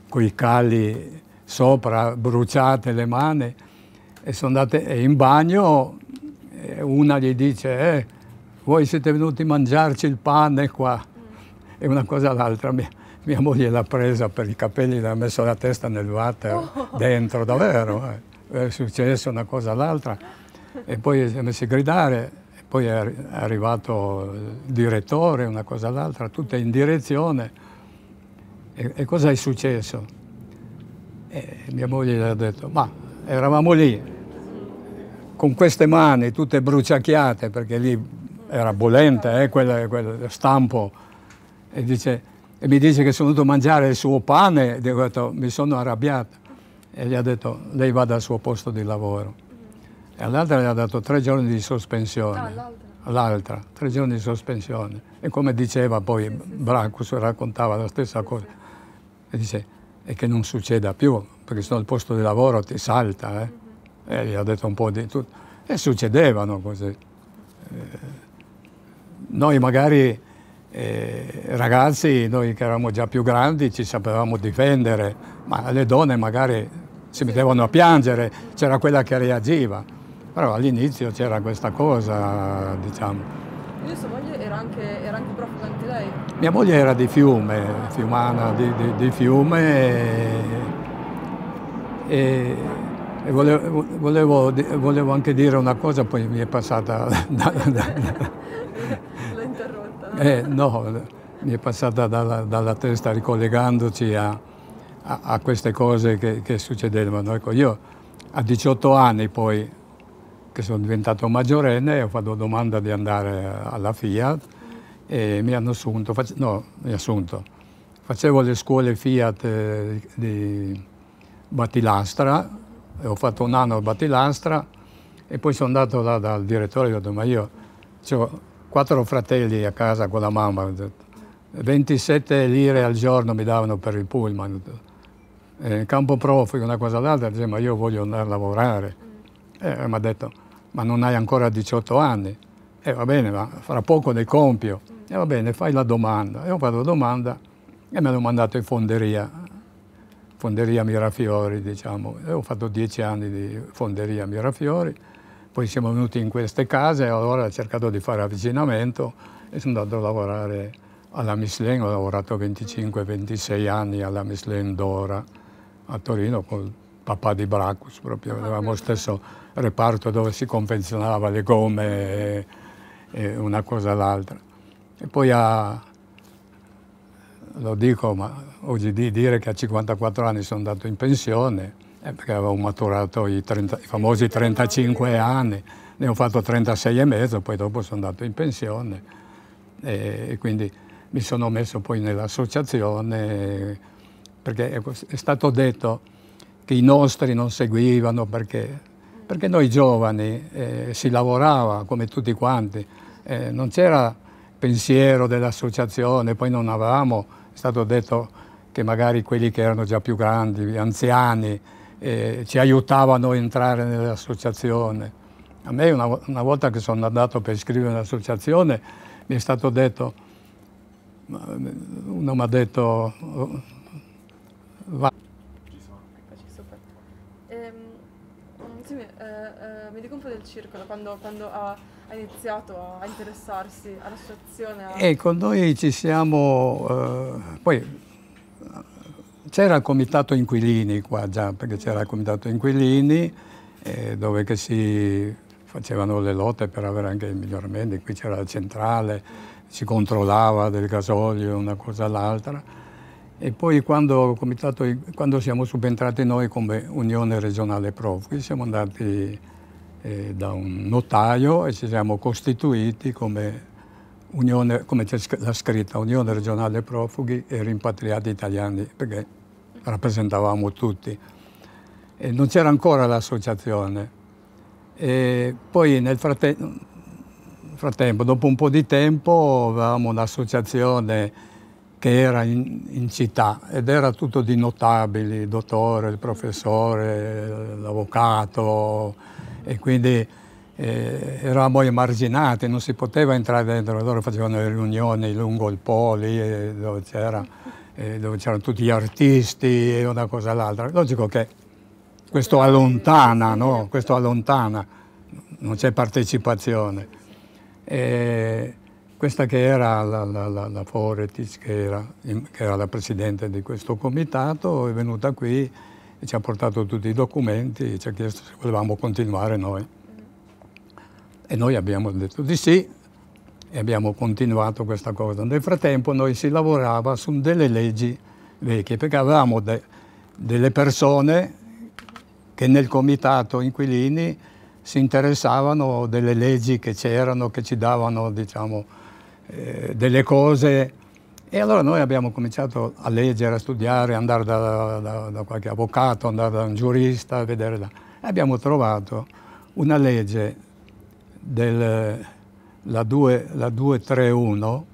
con i calli sopra, bruciate le mani e sono andate in bagno eh, una gli dice eh, voi siete venuti a mangiarci il pane qua mm. e una cosa all'altra. mia. Mia moglie l'ha presa per i capelli, l'ha messo la testa nel water oh. dentro, davvero. È eh. eh, successo una cosa all'altra. E poi si è messo a gridare, e poi è arrivato il direttore, una cosa all'altra, tutte in direzione. E, e cosa è successo? E mia moglie gli ha detto, ma eravamo lì, con queste mani tutte bruciacchiate, perché lì era bollente eh, quel, quel stampo, e dice e mi dice che sono venuto a mangiare il suo pane, e ho detto, mi sono arrabbiato e gli ha detto lei vada al suo posto di lavoro. E all'altra gli ha dato tre giorni di sospensione. No, ah, all'altra, tre giorni di sospensione. E come diceva poi Bracus, raccontava la stessa cosa. E dice, e che non succeda più, perché se no il posto di lavoro ti salta. Eh? E gli ha detto un po' di tutto. E succedevano così. Eh, noi magari eh, ragazzi, noi che eravamo già più grandi ci sapevamo difendere, ma le donne magari si mettevano a piangere, c'era quella che reagiva. Però all'inizio c'era questa cosa, diciamo. Quindi sua moglie era anche, era anche profuga anche lei? Mia moglie era di Fiume, fiumana di, di, di Fiume e, e, e volevo, volevo, volevo, anche dire una cosa, poi mi è passata da, da, da, eh, no, mi è passata dalla, dalla testa ricollegandoci a, a, a queste cose che, che succedevano. Ecco, io a 18 anni poi, che sono diventato maggiorenne, ho fatto domanda di andare alla Fiat e mi hanno assunto, face, no, mi assunto. Facevo le scuole Fiat eh, di Battilastra, ho fatto un anno a Battilastra e poi sono andato là dal direttore e ho detto ma io ho quattro fratelli a casa con la mamma, 27 lire al giorno mi davano per il pullman. Eh, campo profugo, una cosa o l'altra, dice ma io voglio andare a lavorare. Eh, eh mi ha detto ma non hai ancora 18 anni. E eh, va bene, ma fra poco ne compio. E eh, va bene, fai la domanda. E ho fatto la domanda e mi hanno mandato in fonderia, fonderia Mirafiori, diciamo. E ho fatto 10 anni di fonderia Mirafiori poi siamo venuti in queste case e allora ho cercato di fare avvicinamento e sono andato a lavorare alla Michelin, ho lavorato 25-26 anni alla Michelin d'Ora a Torino con il papà di Bracus, proprio ah, avevamo lo stesso reparto dove si confezionava le gomme e, e una cosa all'altra. E poi a, lo dico, ma oggi di dire che a 54 anni sono andato in pensione, eh, perché avevo maturato i, 30, i, famosi 35 anni, ne ho fatto 36 e mezzo, poi dopo sono andato in pensione e, e quindi mi sono messo poi nell'associazione perché è stato detto che i nostri non seguivano perché, perché noi giovani eh, si lavorava come tutti quanti, eh, non c'era pensiero dell'associazione, poi non avevamo, è stato detto che magari quelli che erano già più grandi, anziani, eh, ci aiutavano a entrare nell'associazione. A me una, una, volta che sono andato per iscrivere all'associazione mi è stato detto, uno oh, ehm, eh, eh, mi ha detto, va. mi dica un po' del circolo, quando, quando ha, ha, iniziato a interessarsi all'associazione? A... Ecco, noi ci siamo, eh, poi c'era il comitato inquilini qua già, perché c'era il comitato inquilini eh, dove si facevano le lotte per avere anche i miglioramenti, qui c'era la centrale, si controllava del gasolio, una cosa all'altra. E poi quando, comitato, quando, siamo subentrati noi come Unione Regionale Profughi siamo andati eh, da un notaio e ci siamo costituiti come Unione, come c'è la scritta, Unione Regionale Profughi e Rimpatriati Italiani, perché rappresentavamo tutti. E non c'era ancora l'associazione. poi nel frate frattempo, dopo un po' di tempo, avevamo un'associazione che era in, in, città ed era tutto di notabili, il dottore, il professore, l'avvocato e quindi eh, eravamo emarginati, non si poteva entrare dentro, loro facevano le riunioni lungo il Po lì eh, dove c'era eh, dove c'erano tutti gli artisti e una cosa all'altra. Logico che questo allontana, no? questo allontana, non c'è partecipazione. E questa che era la, la, la, la Foretis, che era, che era la presidente di questo comitato, è venuta qui e ci ha portato tutti i documenti e ci ha chiesto se volevamo continuare noi. E noi abbiamo detto di sì, e abbiamo continuato questa cosa. Nel frattempo noi si lavorava su delle leggi vecchie, perché avevamo de, delle persone che nel comitato inquilini si interessavano delle leggi che c'erano, che ci davano diciamo, eh, delle cose. E allora noi abbiamo cominciato a leggere, a studiare, andare da, da, da qualche avvocato, andare da un giurista, a vedere là. E abbiamo trovato una legge del la 231,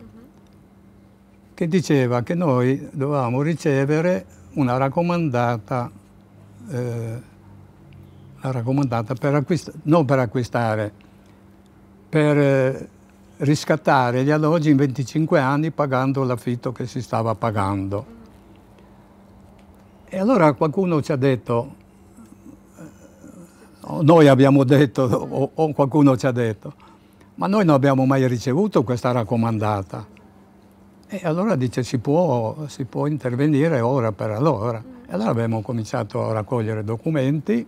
che diceva che noi dovevamo ricevere una raccomandata, eh, una raccomandata per acquistare, non per acquistare, per eh, riscattare gli alloggi in 25 anni pagando l'affitto che si stava pagando. E allora qualcuno ci ha detto, eh, noi abbiamo detto, o, o qualcuno ci ha detto, ma noi non abbiamo mai ricevuto questa raccomandata. E allora dice si può, si può intervenire ora per allora. E allora abbiamo cominciato a raccogliere documenti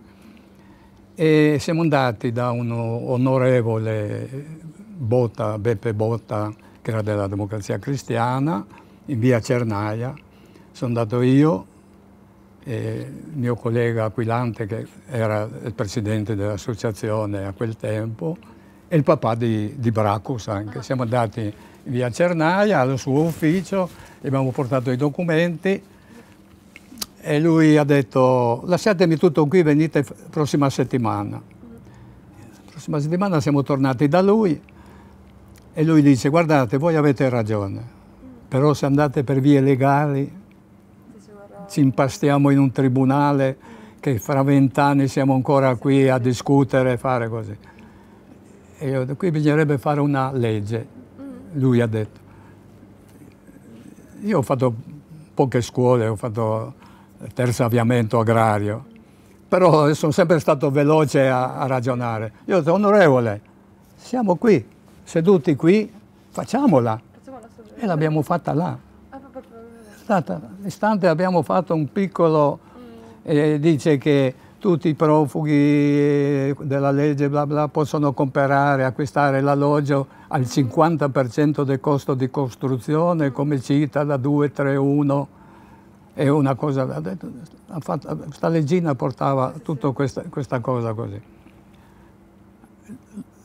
e siamo andati da un onorevole Botta, Beppe Botta, che era della Democrazia Cristiana, in via Cernaia. Sono andato io, e il mio collega Aquilante, che era il presidente dell'associazione a quel tempo, e il papà di, di Bracus anche. Ah. Siamo andati via Cernaia al suo ufficio, gli abbiamo portato i documenti e lui ha detto lasciatemi tutto qui, venite prossima settimana. La prossima settimana siamo tornati da lui e lui dice guardate voi avete ragione, però se andate per vie legali ci impastiamo in un tribunale che fra vent'anni siamo ancora qui a discutere e fare così e qui bisognerebbe fare una legge, mm. lui ha detto. Io ho fatto poche scuole, ho fatto terzo avviamento agrario, però sono sempre stato veloce a, a ragionare. Io ho detto, onorevole, siamo qui, seduti qui, facciamola. E l'abbiamo fatta là. Ah, Stata, istante abbiamo fatto un piccolo, eh, dice che tutti i profughi eh, della legge bla bla possono comprare, acquistare l'alloggio al 50% del costo di costruzione, come cita la 231, è una cosa, sta leggina portava tutta questa, questa cosa così.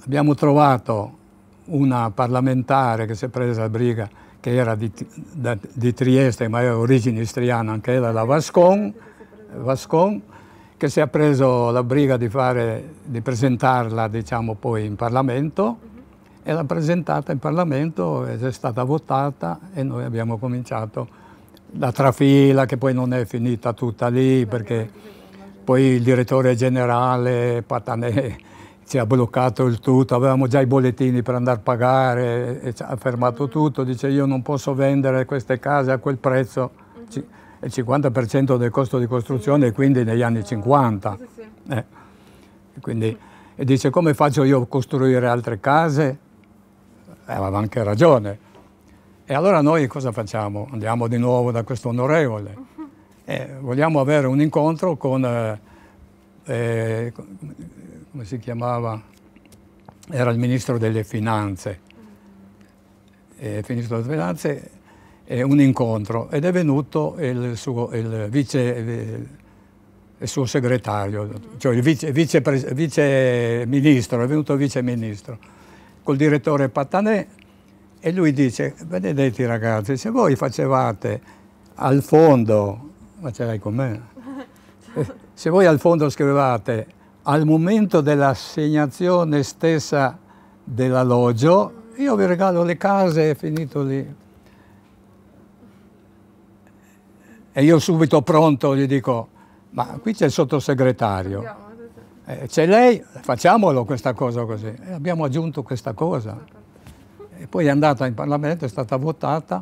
Abbiamo trovato una parlamentare che si è presa a briga, che era di, di Trieste ma aveva origine istriana, anche lei, la Vascon, Vascon che si è preso la briga di, fare, di presentarla diciamo, poi in Parlamento mhm. e l'ha presentata in Parlamento ed è stata votata e noi abbiamo cominciato la trafila che poi non è finita tutta lì perché poi il direttore generale Patanè ci ha bloccato il tutto, avevamo già i bollettini per andare a pagare, ha fermato mhm. tutto, dice io non posso vendere queste case a quel prezzo, ci, mhm il 50% del costo di costruzione quindi negli anni 50. Eh. Quindi, e dice come faccio io a costruire altre case? Eh, aveva anche ragione. E allora noi cosa facciamo? Andiamo di nuovo da questo onorevole. Eh, vogliamo avere un incontro con, eh, eh, come si chiamava? Era il ministro delle finanze. il ministro delle finanze eh, un incontro ed è venuto il suo, il vice, eh, il suo segretario, cioè il vice, vice, vice ministro, è venuto il vice ministro col direttore Patanè e lui dice, benedetti ragazzi, se voi facevate al fondo, ma ce l'hai con me, eh, se voi al fondo scrivevate al momento dell'assegnazione stessa dell'alloggio, io vi regalo le case e finito lì. E io subito pronto gli dico, ma qui c'è il sottosegretario. Eh, c'è lei, facciamolo questa cosa così. E abbiamo aggiunto questa cosa. E poi è andata in Parlamento, è stata votata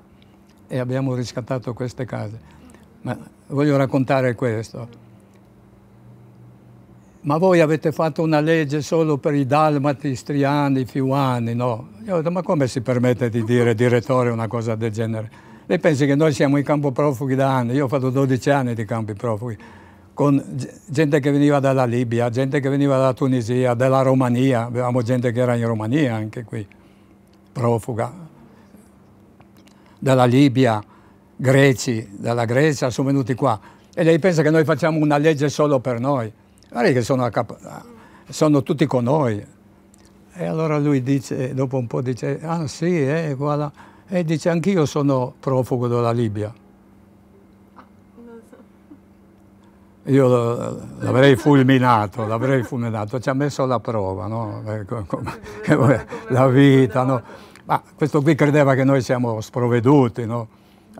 e abbiamo riscattato queste case. Ma voglio raccontare questo. Ma voi avete fatto una legge solo per i dalmati, striani, fiuani, no? Io ho detto, ma come si permette di dire direttore una cosa del genere? Lei pensa che noi siamo in campo profughi da anni, io ho fatto 12 anni di campi profughi, con gente che veniva dalla Libia, gente che veniva dalla Tunisia, dalla Romania, avevamo gente che era in Romania anche qui, profuga, dalla Libia, greci, dalla Grecia, sono venuti qua. E lei pensa che noi facciamo una legge solo per noi? Guarda che sono, sono tutti con noi. E allora lui dice, dopo un po' dice, ah sì, eh, guarda e dice, anch'io sono profugo della Libia. Io l'avrei fulminato, l'avrei fulminato, ci ha messo alla prova, no? Eh, la vita. No? Ma questo qui credeva che noi siamo sprovveduti, no?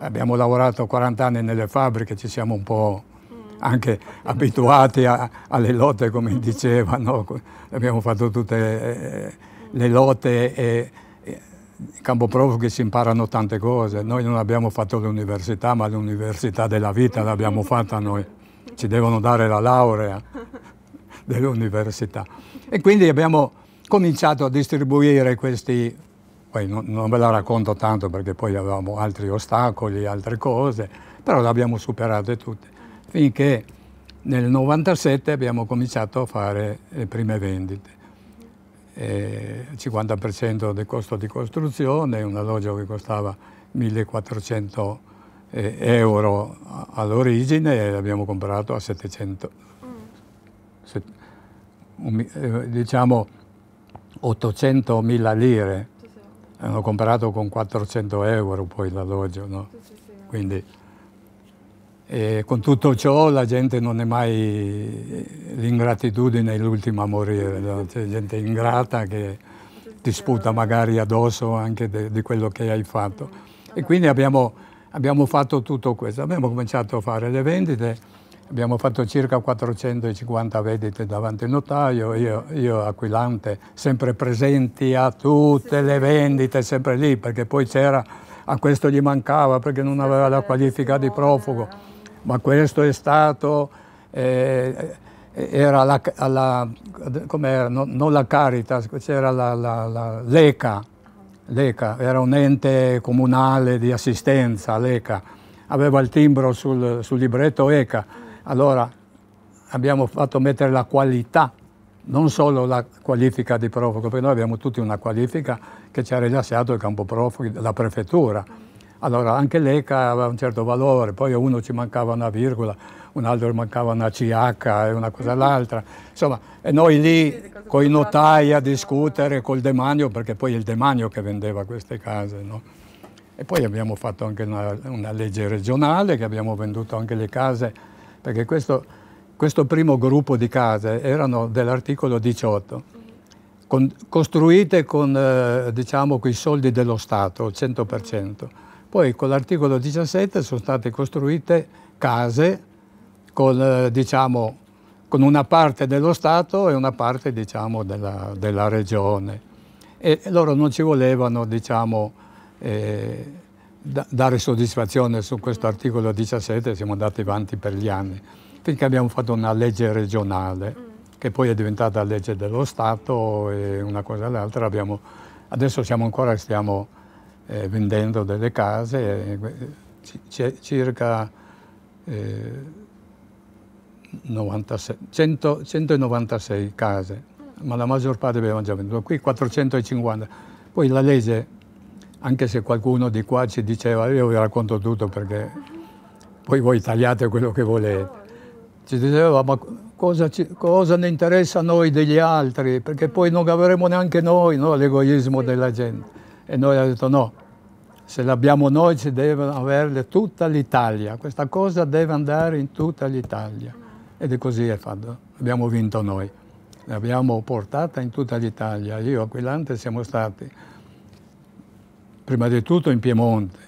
abbiamo lavorato 40 anni nelle fabbriche, ci siamo un po' anche abituati a, alle lotte, come diceva, abbiamo fatto tutte eh, le lotte. E, in campo profughi si imparano tante cose, noi non abbiamo fatto l'università, ma l'università della vita l'abbiamo fatta noi, ci devono dare la laurea dell'università. E quindi abbiamo cominciato a distribuire questi, poi non, non, ve la racconto tanto perché poi avevamo altri ostacoli, altre cose, però le abbiamo superate tutte, finché nel 97 abbiamo cominciato a fare le prime vendite eh, 50% del costo di costruzione, un alloggio che costava 1400 eh, euro all'origine e l'abbiamo comprato a 700, mm. se, un, eh, diciamo 800.000 lire, sì, sì. hanno comprato con 400 euro poi l'alloggio, no? sì, quindi e con tutto ciò la gente non è mai l'ingratitudine è l'ultima a morire, no? c'è gente ingrata che ti sputa magari addosso anche di quello che hai fatto. E quindi abbiamo, abbiamo fatto tutto questo, abbiamo cominciato a fare le vendite, abbiamo fatto circa 450 vendite davanti al notaio, io, io aquilante, sempre presenti a tutte le vendite, sempre lì, perché poi c'era, a questo gli mancava perché non aveva la qualifica di profugo ma questo è stato, eh, era la, la era? No, non la Caritas, c'era la, la, la l'ECA, l'ECA, era un ente comunale di assistenza, l'ECA, aveva il timbro sul, sul libretto ECA, allora abbiamo fatto mettere la qualità non solo la qualifica di profugo, perché noi abbiamo tutti una qualifica che ci ha rilasciato il campo profughi, la prefettura. Allora anche l'ECA aveva un certo valore, poi a uno ci mancava una virgola, un altro mancava una CH e una cosa mhm. all'altra. Insomma, e noi lì con i notai a discutere col demanio, perché poi è il demanio che vendeva queste case. No? E poi abbiamo fatto anche una, una, legge regionale che abbiamo venduto anche le case, perché questo, questo primo gruppo di case erano dell'articolo 18, con, costruite con eh, diciamo, i soldi dello Stato, 100%. Poi con l'articolo 17 sono state costruite case con, eh, diciamo, con una parte dello Stato e una parte diciamo, della, della, regione. E loro non ci volevano diciamo, eh, dare soddisfazione su questo articolo 17, siamo andati avanti per gli anni, finché abbiamo fatto una legge regionale mm. che poi è diventata legge dello Stato e una cosa e l'altra. adesso siamo ancora, stiamo eh, vendendo delle case, eh, circa 96, 100, 196 case, ma la maggior parte abbiamo già venduto, qui 450. Poi la legge, anche se qualcuno di qua ci diceva, io vi racconto tutto perché poi voi tagliate quello che volete, ci diceva ma cosa, ci, cosa ne interessa a noi degli altri, perché poi non avremo neanche noi no, l'egoismo della gente. E noi abbiamo detto no, se l'abbiamo noi ci deve averle tutta l'Italia, questa cosa deve andare in tutta l'Italia. Ed è così è fatto, abbiamo vinto noi, l'abbiamo portata in tutta l'Italia, io e Aquilante siamo stati prima di tutto in Piemonte,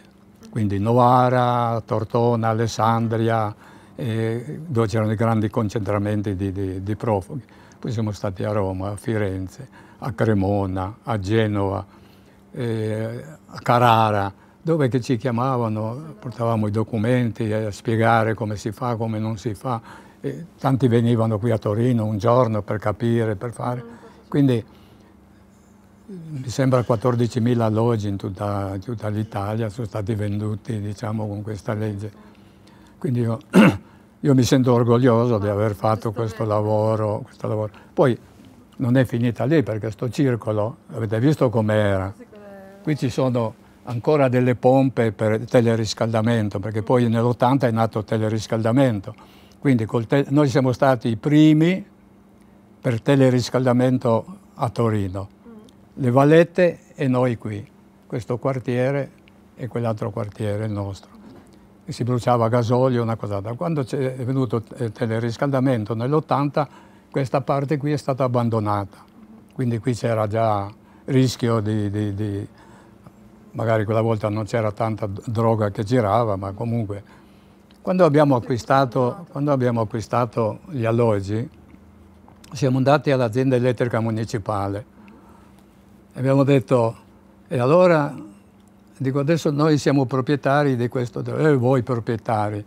quindi Novara, Tortona, Alessandria, eh, dove c'erano i grandi concentramenti di, di, di profughi. Poi siamo stati a Roma, a Firenze, a Cremona, a Genova, eh, a Carrara, dove ci chiamavano, portavamo i documenti a spiegare come si fa, come non si fa. E tanti venivano qui a Torino un giorno per capire, per fare. Quindi mi sembra 14.000 alloggi in tutta, tutta l'Italia sono stati venduti diciamo, con questa legge. Quindi io, io mi sento orgoglioso di aver fatto questo lavoro, questo lavoro. Poi non è finita lì perché sto circolo, avete visto com'era? Qui ci sono ancora delle pompe per teleriscaldamento, perché poi nell'80 è nato il teleriscaldamento. Quindi te noi siamo stati i primi per teleriscaldamento a Torino. Le valette e noi qui, questo quartiere e quell'altro quartiere, il nostro. E si bruciava gasolio, una cosa. Da quando è venuto il eh, teleriscaldamento nell'80, questa parte qui è stata abbandonata. Quindi qui c'era già rischio di, di, di magari quella volta non c'era tanta droga che girava, ma comunque quando abbiamo acquistato, quando abbiamo acquistato gli alloggi siamo andati all'azienda elettrica municipale e abbiamo detto e allora dico adesso noi siamo proprietari di questo e eh, voi proprietari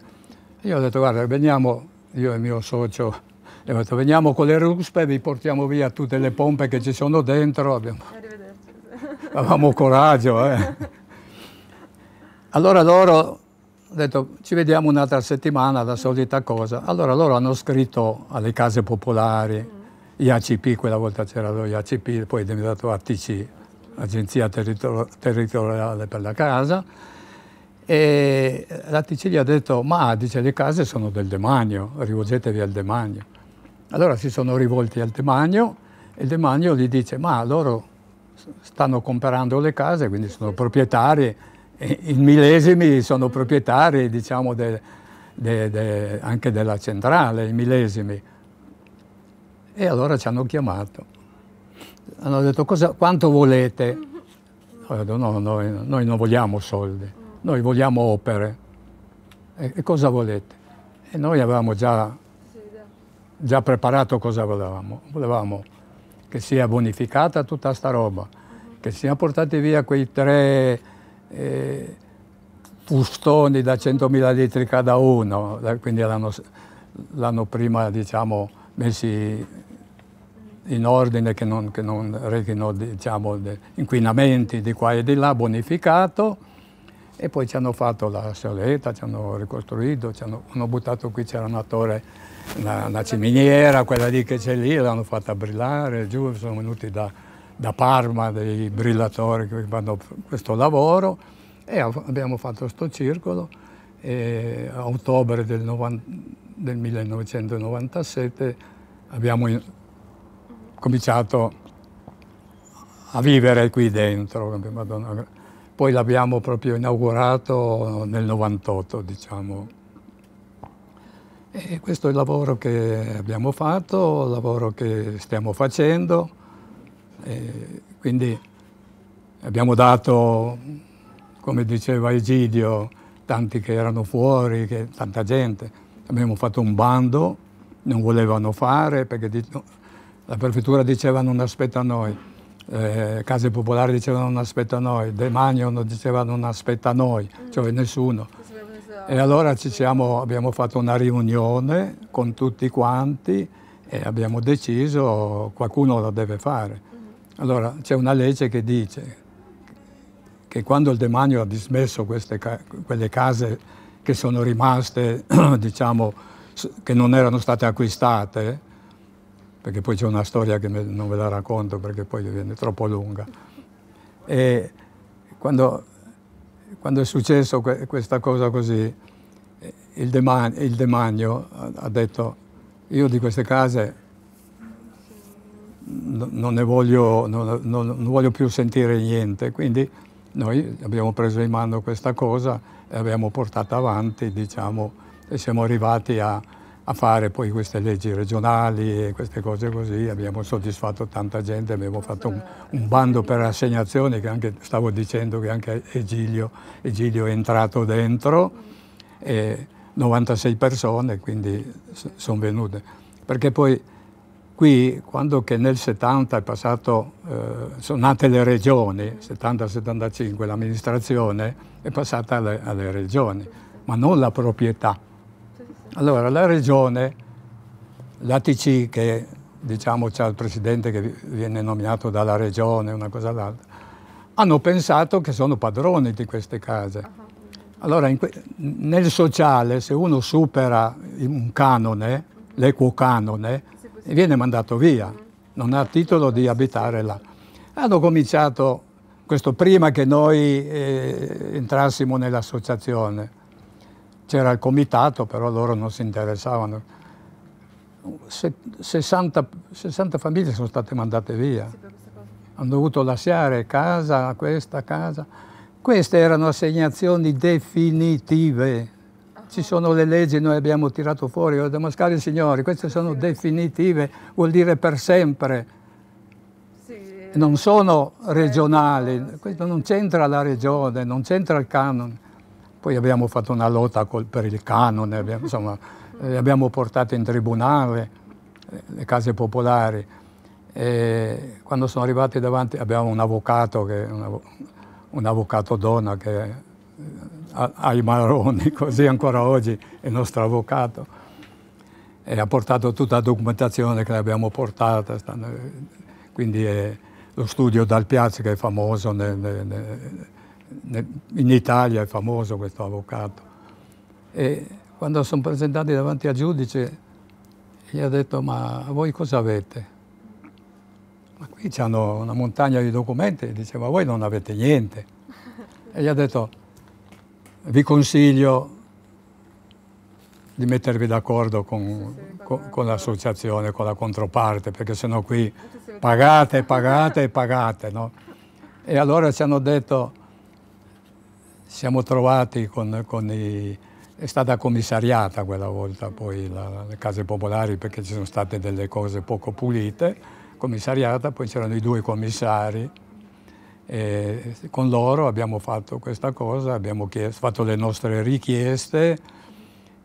io ho detto guarda veniamo io e il mio socio ho detto veniamo con le ruspe vi portiamo via tutte le pompe che ci sono dentro abbiamo avevamo coraggio. Eh. Allora loro hanno detto ci vediamo un'altra settimana, la solita cosa. Allora loro hanno scritto alle case popolari, mm. IACP, quella volta c'era l'IACP, poi è diventato ATC, Agenzia Territor Territoriale per la Casa, e l'ATC gli ha detto ma dice le case sono del demanio, rivolgetevi al demanio. Allora si sono rivolti al demanio e il demanio gli dice ma loro stanno comprando le case, quindi sono proprietari, in millesimi sono proprietari diciamo, de, de, de, anche della centrale, i millesimi. E allora ci hanno chiamato. Hanno detto cosa, quanto volete? Ho detto no, noi, noi, non vogliamo soldi, noi vogliamo opere. E, e cosa volete? E noi avevamo già, già preparato cosa volevamo. Volevamo che sia bonificata tutta sta roba, che siano portati via quei tre eh, fustoni da 100.000 litri cada uno, eh, quindi l'hanno prima diciamo, messi in ordine che non, che non rechino diciamo, inquinamenti di qua e di là, bonificato e poi ci hanno fatto la saletta, ci hanno ricostruito, ci hanno, hanno buttato qui, c'era una torre una, una ciminiera, quella lì che c'è lì, l'hanno fatta brillare giù, sono venuti da, da Parma dei brillatori che fanno questo lavoro e abbiamo fatto questo circolo e a ottobre del, 90, del 1997 abbiamo in, cominciato a vivere qui dentro. Poi l'abbiamo proprio inaugurato nel 98, diciamo. E questo è il lavoro che abbiamo fatto, il lavoro che stiamo facendo, quindi abbiamo dato, come diceva Egidio, tanti che erano fuori, che, tanta gente, abbiamo fatto un bando, non volevano fare perché la prefettura diceva non aspetta a noi, eh, case popolari dicevano non aspetta a noi, De Magnon diceva non aspetta a noi, cioè nessuno. E allora siamo, abbiamo fatto una riunione con tutti quanti e abbiamo deciso qualcuno lo deve fare. Allora c'è una legge che dice che quando il demanio ha dismesso queste, quelle case che sono rimaste, diciamo, che non erano state acquistate, perché poi c'è una storia che non ve la racconto perché poi viene troppo lunga, e quando quando è successo que questa cosa così, il, deman il demagno ha, ha detto io di queste case non ne voglio, non, non, non voglio, più sentire niente, quindi noi abbiamo preso in mano questa cosa e l'abbiamo portata avanti, diciamo, e siamo arrivati a, a fare poi queste leggi regionali e queste cose così, abbiamo soddisfatto tanta gente, abbiamo fatto un, un bando per assegnazioni che anche, stavo dicendo che anche Egilio, Egilio è entrato dentro, e 96 persone quindi sono venute, perché poi qui quando che nel 70 è passato, eh, sono nate le regioni, 70-75 l'amministrazione è passata alle, alle regioni, ma non la proprietà allora, la regione, l'ATC, che diciamo c'è il presidente che viene nominato dalla regione, una cosa l'altra, hanno pensato che sono padroni di queste case. Allora, nel sociale, se uno supera un canone, l'equo canone, viene mandato via, non ha titolo di abitare là. Hanno cominciato questo prima che noi eh, entrassimo nell'associazione. C'era il comitato, però loro non si interessavano. Se, 60, 60, famiglie sono state mandate via. Hanno dovuto lasciare casa, questa casa. Queste erano assegnazioni definitive. Ah. Ci sono le leggi, noi abbiamo tirato fuori, ho demascare signori, queste sono definitive, vuol dire per sempre. Eh. Non sono certo, regionali, questo non c'entra la regione, non c'entra il canone. Poi abbiamo fatto una lotta col, per il canone, abbiamo, insomma, eh, le abbiamo portate in tribunale, eh, le case popolari. E quando sono arrivati davanti abbiamo un avvocato, che, un, un avvocato donna che eh, ha i marroni, così ancora oggi è il nostro avvocato. E ha portato tutta la documentazione che le abbiamo portata, quindi lo studio Dal Piazza che è famoso nel, nel, in Italia è famoso questo avvocato. E quando sono presentati davanti al giudice gli ha detto ma voi cosa avete? Ma qui c'hanno una montagna di documenti, dice, ma voi non avete niente. E gli ha detto vi consiglio di mettervi d'accordo con, con, con l'associazione, con la controparte, perché sennò qui pagate, pagate, e pagate. No? E allora ci hanno detto siamo trovati con, con i... È stata commissariata quella volta poi la, le case popolari perché ci sono state delle cose poco pulite, commissariata, poi c'erano i due commissari e con loro abbiamo fatto questa cosa, abbiamo chiesto, fatto le nostre richieste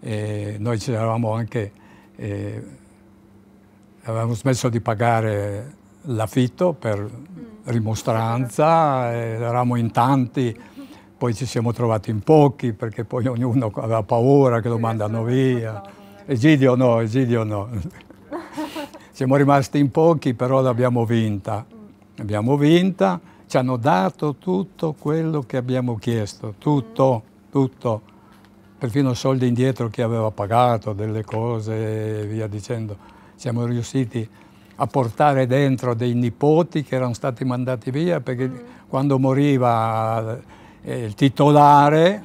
e noi ci eravamo anche, eh, avevamo smesso di pagare l'affitto per mm. rimostranza, eravamo in tanti poi ci siamo trovati in pochi perché poi ognuno aveva paura che lo mandano via. Egidio no, Egidio no. siamo rimasti in pochi, però l'abbiamo vinta. L'abbiamo vinta, ci hanno dato tutto quello che abbiamo chiesto, tutto, tutto. Perfino soldi indietro che aveva pagato, delle cose e via dicendo. Siamo riusciti a portare dentro dei nipoti che erano stati mandati via perché mm. quando moriva eh, il titolare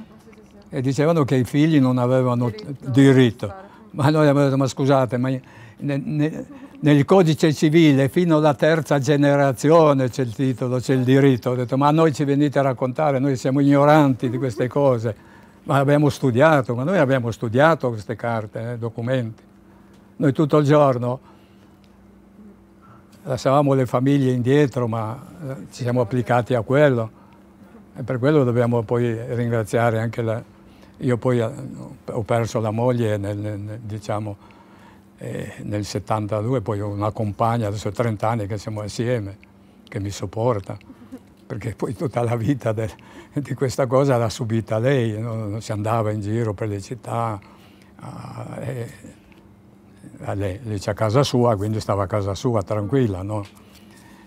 e dicevano che i figli non avevano diritto. diritto. Ma noi abbiamo detto, ma scusate, ma ne, ne, nel codice civile fino alla terza generazione c'è il titolo, c'è il diritto. Ho detto, ma noi ci venite a raccontare, noi siamo ignoranti di queste cose. Ma abbiamo studiato, ma noi abbiamo studiato queste carte, eh, documenti. Noi tutto il giorno lasciavamo le famiglie indietro, ma eh, ci siamo applicati a quello. E per quello dobbiamo poi ringraziare anche la... Io poi eh, ho perso la moglie nel, nel, diciamo, eh, nel 72, poi ho una compagna, adesso 30 anni che siamo assieme, che mi sopporta, perché poi tutta la vita del, di questa cosa l'ha subita lei, no? non si andava in giro per le città, eh, lei, lei c'è casa sua, quindi stava a casa sua tranquilla. No?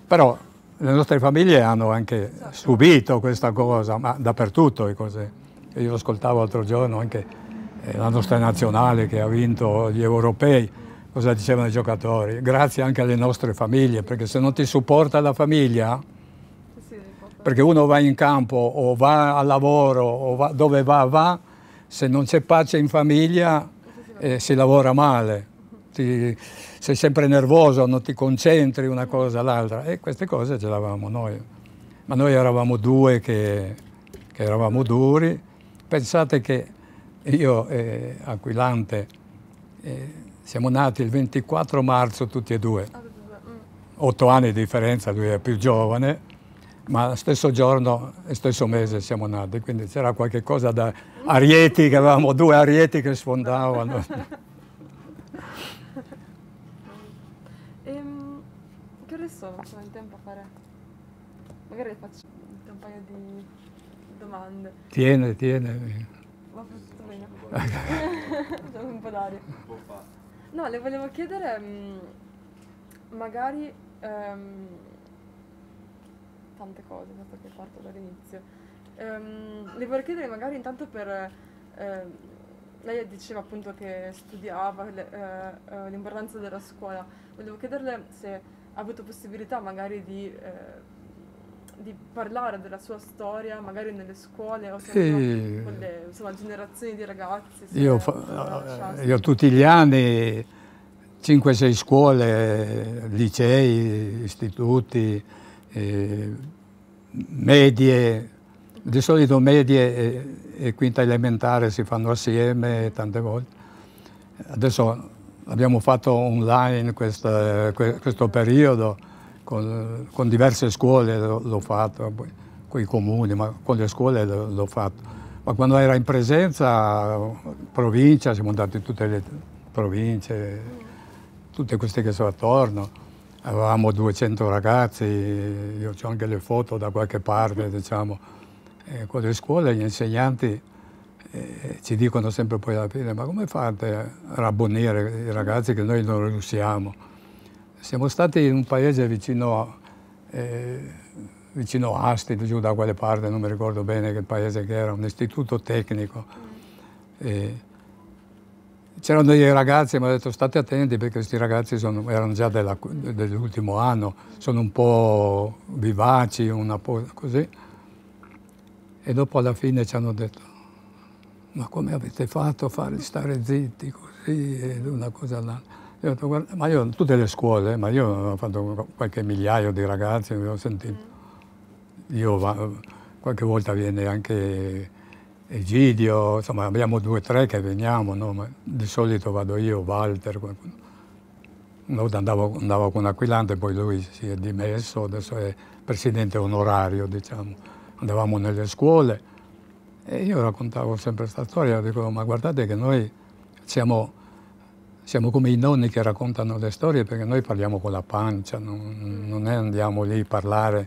Però le nostre famiglie hanno anche subito questa cosa, ma dappertutto è così. Io ascoltavo l'altro giorno anche eh, la nostra nazionale che ha vinto gli europei, cosa dicevano i giocatori, grazie anche alle nostre famiglie, perché se non ti supporta la famiglia, perché uno va in campo o va al lavoro o va, dove va, va, se non c'è pace in famiglia eh, si lavora male ti, sei sempre nervoso, non ti concentri una cosa all'altra. e queste cose ce l'avevamo noi. Ma noi eravamo due che, che eravamo duri. Pensate che io e Aquilante eh, siamo nati il 24 marzo tutti e due. Otto anni di differenza, lui è più giovane, ma stesso giorno e stesso mese siamo nati, quindi c'era qualche cosa da arieti, che avevamo due arieti che sfondavano. so, non sono in tempo a fare. Magari faccio un paio di domande. Tiene, tiene. Va tutto bene. C'è un po' d'aria. No, le volevo chiedere, mm, magari um, tante cose, dato che parto dall'inizio. Um, le vorrei chiedere magari intanto per... Um, lei diceva appunto che studiava le, eh, eh l'importanza della scuola. Volevo chiederle se avuto possibilità magari di, eh, di, parlare della sua storia, magari nelle scuole o sì. con le insomma, generazioni di ragazzi. Io, fa, eh, io tutti gli anni 5-6 scuole, licei, istituti, eh, medie, di solito medie e, e quinta elementare si fanno assieme tante volte. Adesso Abbiamo fatto online questa, questo periodo con, con, diverse scuole, l'ho fatto, con i comuni, ma con le scuole l'ho fatto. Ma quando era in presenza, provincia, siamo andati in tutte le province, tutte queste che sono attorno. Avevamo 200 ragazzi, io ho anche le foto da qualche parte, diciamo, e eh, con le scuole, gli insegnanti eh, ci dicono sempre poi alla fine, ma come fate a rabbonire i ragazzi che noi non riusciamo? Siamo stati in un paese vicino a, eh, vicino a Asti, giù da quale parte, non mi ricordo bene che paese che era, un istituto tecnico. c'erano dei ragazzi, mi hanno detto state attenti perché questi ragazzi sono, erano già dell'ultimo dell anno, sono un po' vivaci, una po' così. E dopo alla fine ci hanno detto ma come avete fatto a farli stare zitti così una cosa l'altra? Io ho detto, guarda, ma io, tutte le scuole, ma io ho fatto qualche migliaio di ragazzi, mi ho sentito. Io qualche volta viene anche Egidio, insomma abbiamo due o tre che veniamo, no? ma di solito vado io, Walter, qualcuno. Una volta andavo, andavo con Aquilante, poi lui si è dimesso, adesso è presidente onorario, diciamo. Andavamo nelle scuole, e io raccontavo sempre questa storia, dico ma guardate che noi siamo, siamo, come i nonni che raccontano le storie perché noi parliamo con la pancia, non, non andiamo lì a parlare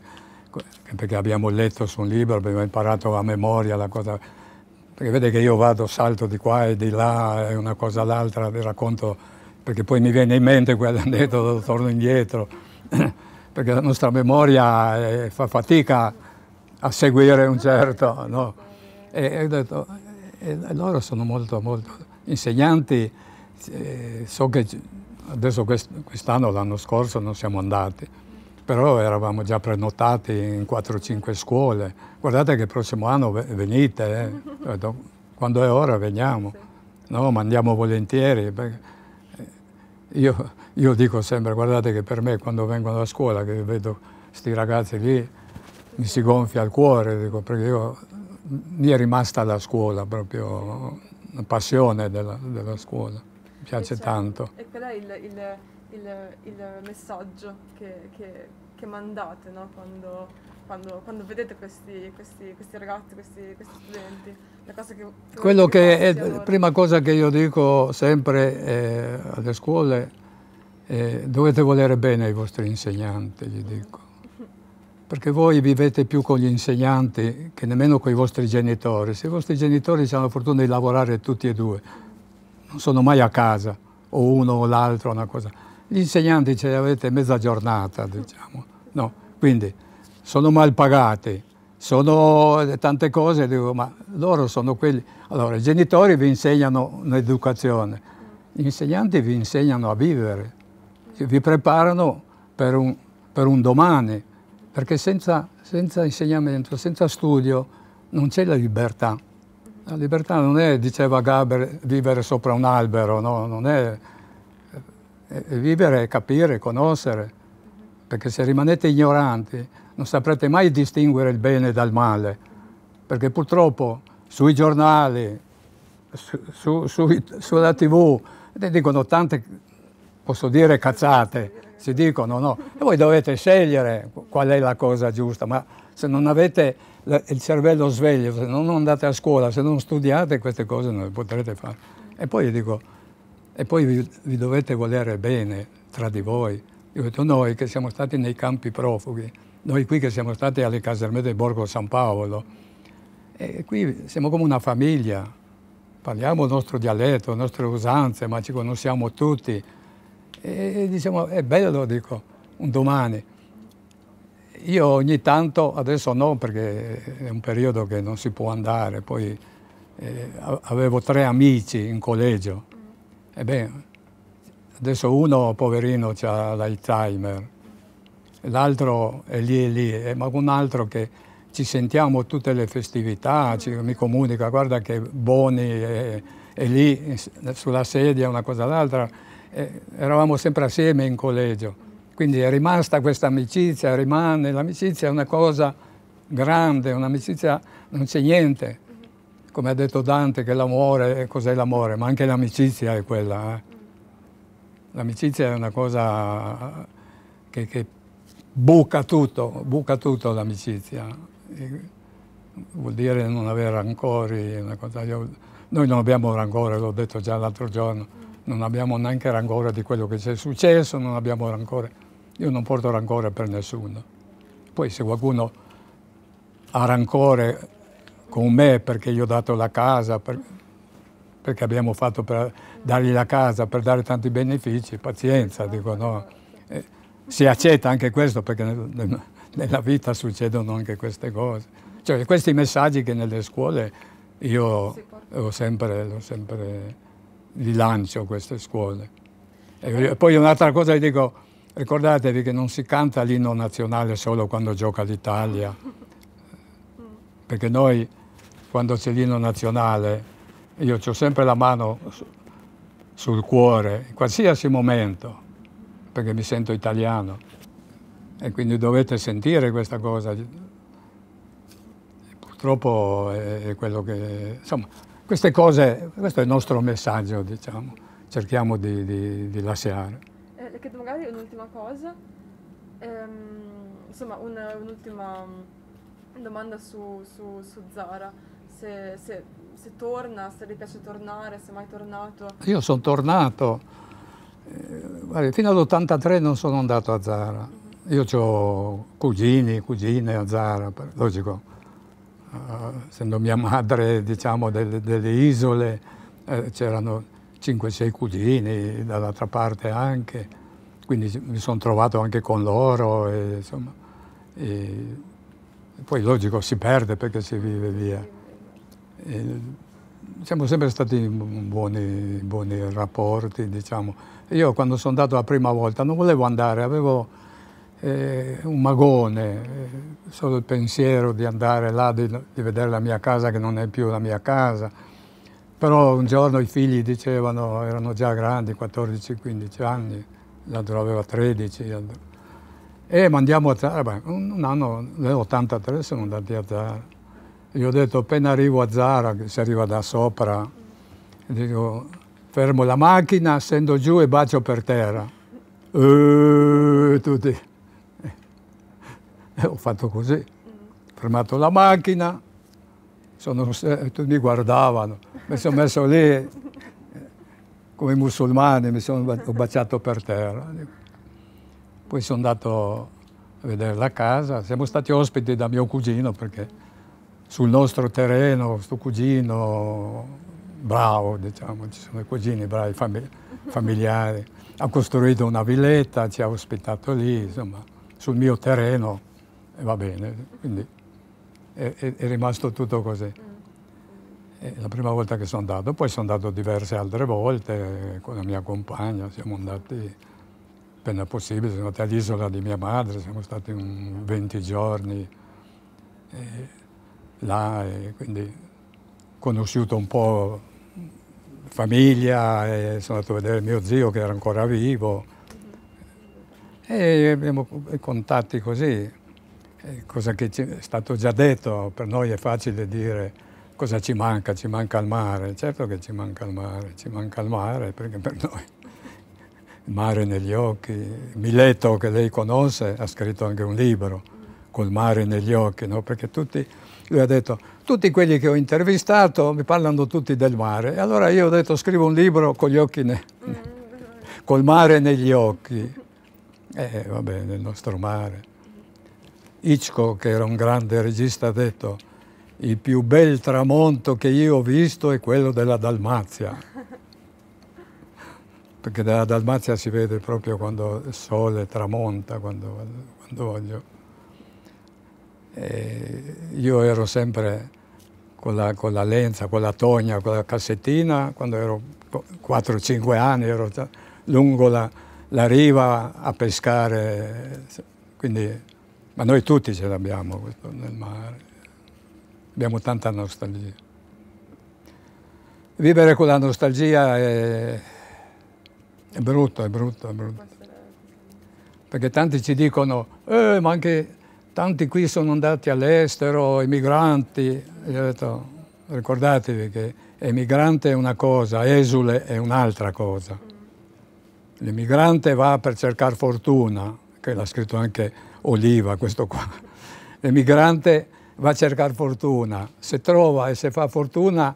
perché abbiamo letto su un libro, abbiamo imparato a memoria la cosa. Perché vede che io vado, salto di qua e di là, e una cosa all'altra, vi racconto, perché poi mi viene in mente quello che detto, torno indietro, perché la nostra memoria eh, fa fatica a seguire un certo... No? E, detto, e loro sono molto, molto insegnanti, so che adesso quest'anno, l'anno scorso non siamo andati, però eravamo già prenotati in 4-5 scuole. Guardate che il prossimo anno venite, eh. quando è ora veniamo, no, ma andiamo volentieri. Eh, io, io, dico sempre, guardate che per me quando vengono a scuola, che vedo questi ragazzi lì, mi si gonfia il cuore, dico, perché io mi è rimasta la scuola, proprio la passione della, della scuola, mi piace e cioè, tanto. E qual è il, il, il, il messaggio che, che, che mandate no? quando, quando, quando, vedete questi, questi, questi ragazzi, questi, questi, studenti? La cosa che, Quello che è eh, la prima cosa che io dico sempre eh, alle scuole, eh, dovete volere bene ai vostri insegnanti, gli dico perché voi vivete più con gli insegnanti che nemmeno con i vostri genitori. Se i vostri genitori hanno la fortuna di lavorare tutti e due, non sono mai a casa, o uno o l'altro, una cosa. Gli insegnanti ce li avete mezza giornata, diciamo. No, quindi sono mal pagati, sono tante cose, dico, ma loro sono quelli... Allora, i genitori vi insegnano un'educazione, gli insegnanti vi insegnano a vivere, vi preparano per un, per un domani perché senza, senza insegnamento, senza studio, non c'è la libertà. La libertà non è, diceva Gaber, vivere sopra un albero, no? non è, è vivere, capire, conoscere, perché se rimanete ignoranti non saprete mai distinguere il bene dal male, perché purtroppo sui giornali, su, su, su, sulla tv, ne dicono tante, posso dire, cazzate si dicono no, e voi dovete scegliere qual è la cosa giusta, ma se non avete il cervello sveglio, se non andate a scuola, se non studiate queste cose non le potrete fare. E poi io dico, e poi vi, vi dovete volere bene tra di voi. Io dico, noi che siamo stati nei campi profughi, noi qui che siamo stati alle caserme del Borgo San Paolo, e qui siamo come una famiglia, parliamo il nostro dialetto, le nostre usanze, ma ci conosciamo tutti, e, diciamo, è bello, dico, un domani. Io ogni tanto, adesso no perché è un periodo che non si può andare, poi eh, avevo tre amici in collegio, mm. Ebbene, adesso uno poverino ha l'Alzheimer, l'altro è lì e lì, eh, ma un altro che ci sentiamo tutte le festività, ci, mm. mi comunica, guarda che Boni è, è lì sulla sedia, una cosa l'altra eh, eravamo sempre assieme in collegio, quindi è rimasta questa amicizia, rimane, l'amicizia è una cosa grande, un'amicizia non c'è niente, come ha detto Dante che l'amore, cos'è l'amore? Ma anche l'amicizia è quella. Eh. L'amicizia è una cosa che, che buca tutto, buca tutto l'amicizia. Vuol dire non avere rancori, noi non abbiamo rancore, l'ho detto già l'altro giorno non abbiamo neanche rancore di quello che ci è successo, non abbiamo rancore. Io non porto rancore per nessuno. Poi se qualcuno ha rancore con me perché gli ho dato la casa, per, perché abbiamo fatto per dargli la casa, per dare tanti benefici, pazienza, dico no. Eh, si accetta anche questo perché nel, nella vita succedono anche queste cose. Cioè questi messaggi che nelle scuole io ho sempre, ho sempre di lancio queste scuole. E poi un'altra cosa che dico, ricordatevi che non si canta l'inno nazionale solo quando gioca l'Italia, perché noi quando c'è l'inno nazionale, io ho sempre la mano sul cuore, in qualsiasi momento, perché mi sento italiano e quindi dovete sentire questa cosa. Purtroppo è quello che... Insomma, queste cose, questo è il nostro messaggio, diciamo, cerchiamo di, di, di lasciare. Eh, che magari un'ultima cosa, ehm, insomma un'ultima mm, domanda su, su, su Zara, se, se, se, torna, se le piace tornare, se è mai tornato. Io sono tornato, eh, fino all'83 non sono andato a Zara, mm-hmm. io ho cugini, cugine a Zara, logico essendo eh, mia madre diciamo, delle, delle isole, eh, c'erano 5-6 cugini dall'altra parte anche, quindi mi sono trovato anche con loro. E, insomma, e poi logico si perde perché si vive via. E, siamo sempre stati in buoni, buoni rapporti, diciamo. Io quando sono andato la prima volta non volevo andare, avevo eh, un magone, eh, solo il pensiero di andare là, di, di, vedere la mia casa che non è più la mia casa. Però un giorno i figli dicevano, erano già grandi, 14-15 anni, l'altro aveva 13, e mandiamo a Zara, un, un anno, nell'83 sono andati a Zara. Io ho detto appena arrivo a Zara, che si arriva da sopra, dico fermo la macchina, scendo giù e bacio per terra. E eh, tutti e eh, ho fatto così, fermato la macchina, sono, eh, tutti mi guardavano, mi sono messo lì eh, come musulmani, mi sono ho baciato per terra. Poi sono andato a vedere la casa, siamo stati ospiti da mio cugino perché sul nostro terreno, questo cugino bravo, diciamo, ci sono i cugini bravi, famig familiari, ha costruito una villetta, ci ha ospitato lì, insomma, sul mio terreno e eh, va bene, quindi è, è, è rimasto tutto così. Mm. È la prima volta che sono andato, poi sono andato diverse altre volte eh, con la mia compagna, siamo andati appena possibile, siamo andati all'isola di mia madre, siamo stati 20 giorni eh, là e quindi ho conosciuto un po' famiglia, e sono andato a vedere mio zio che era ancora vivo mm. e abbiamo contatti così. Eh, cosa che è stato già detto, per noi è facile dire cosa ci manca, ci manca il mare, certo che ci manca il mare, ci manca il mare perché per noi il mare negli occhi, Mileto che lei conosce ha scritto anche un libro col mare negli occhi, no? perché tutti, lui ha detto tutti quelli che ho intervistato mi parlano tutti del mare e allora io ho detto scrivo un libro con gli occhi ne- mm. col mare negli occhi, eh, va bene, il nostro mare. Hitchcock, che era un grande regista, ha detto il più bel tramonto che io ho visto è quello della Dalmazia. Perché dalla Dalmazia si vede proprio quando il sole tramonta, quando, quando voglio. E io ero sempre con la, con la, lenza, con la togna, con la cassettina, quando ero 4-5 anni ero lungo la, la riva a pescare, quindi ma noi tutti ce l'abbiamo questo nel mare, abbiamo tanta nostalgia. Vivere con la nostalgia è, è brutto, è brutto, è brutto. Perché tanti ci dicono, eh, ma anche tanti qui sono andati all'estero, emigranti. Io ho detto, ricordatevi che emigrante è una cosa, esule è un'altra cosa. L'emigrante va per cercare fortuna, che l'ha scritto anche Oliva, questo qua. L'emigrante va a cercare fortuna, se trova e se fa fortuna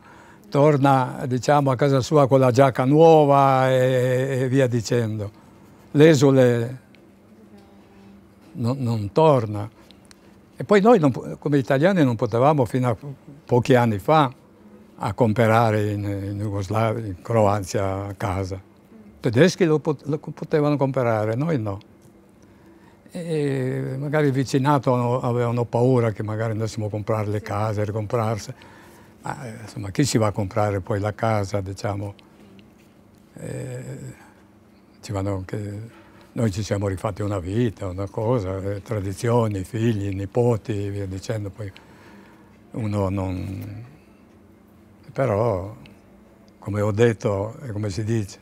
torna diciamo, a casa sua con la giacca nuova e, e via dicendo. L'esule non, non, torna. E poi noi non, come italiani non potevamo fino a pochi anni fa a comprare in, in Jugoslavia, in Croazia a casa. I tedeschi lo, pot lo potevano comprare, noi no. E magari il vicinato avevano paura che magari andassimo a comprare le case, a ricomprarsi. Ma eh, insomma, chi si va a comprare poi la casa, diciamo? Eh, ci anche... Noi ci siamo rifatti una vita, una cosa, eh, tradizioni, figli, nipoti, via dicendo. Poi uno non... Però, come ho detto e come si dice,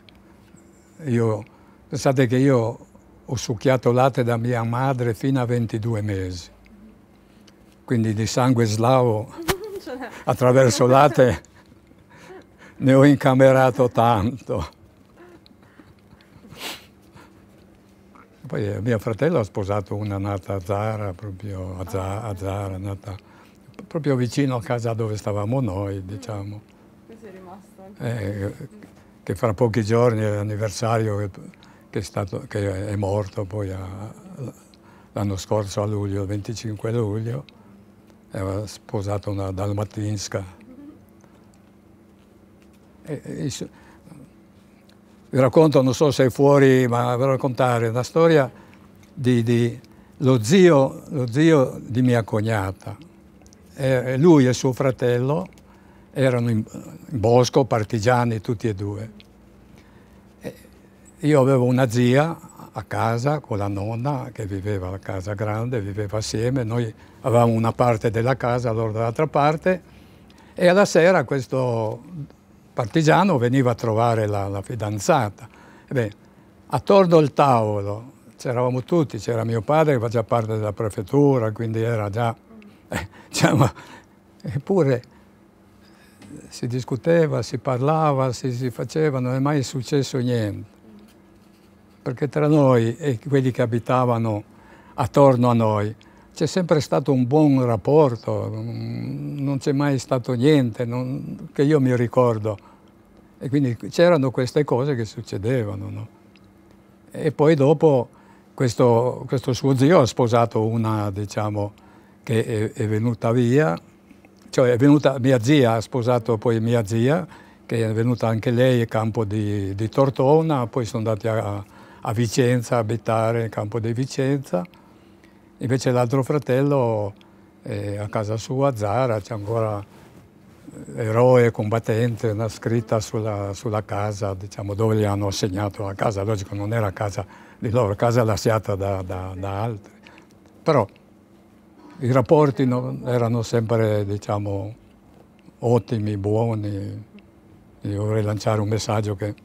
io... Pensate che io ho succhiato latte da mia madre fino a 22 mesi. Quindi di sangue slavo attraverso latte ne ho incamerato tanto. Poi eh, mio fratello ha sposato una nata a Zara, proprio a Zara, a Zara nata proprio vicino a casa dove stavamo noi, diciamo. Qui sei rimasto. Eh, che fra pochi giorni è l'anniversario eh, che è, stato, che è morto poi l'anno scorso a luglio, il 25 luglio, era sposato una dalmatinska. E, e, vi racconto, non so se è fuori, ma ve lo raccontare una storia di, di lo, zio, lo, zio, di mia cognata. E lui e suo fratello erano in, in bosco, partigiani tutti e due. Io avevo una zia a casa con la nonna che viveva a casa grande, viveva assieme, noi avevamo una parte della casa, loro dall'altra parte e alla sera questo partigiano veniva a trovare la, la fidanzata. Ebbene, attorno al tavolo c'eravamo tutti, c'era mio padre che faceva parte della prefettura, quindi era già... Eh, diciamo, eppure si discuteva, si parlava, si, si faceva, non è mai successo niente perché tra noi e quelli che abitavano attorno a noi c'è sempre stato un buon rapporto, mm, non c'è mai stato niente non, che io mi ricordo. E quindi c'erano queste cose che succedevano. No? E poi dopo questo, questo, suo zio ha sposato una, diciamo, che è, è venuta via, cioè è venuta mia zia, ha sposato poi mia zia, che è venuta anche lei a campo di, di Tortona, poi sono andati a, a Vicenza, a abitare nel campo di Vicenza. Invece l'altro fratello eh, a casa sua, a Zara, c'è ancora eh, eroe, combattente, una scritta sulla, sulla casa, diciamo, dove gli hanno assegnato la casa. Logico, non era casa di loro, casa lasciata da, da, da altri. Però i rapporti non, erano sempre, diciamo, ottimi, buoni. Io vorrei lanciare un messaggio che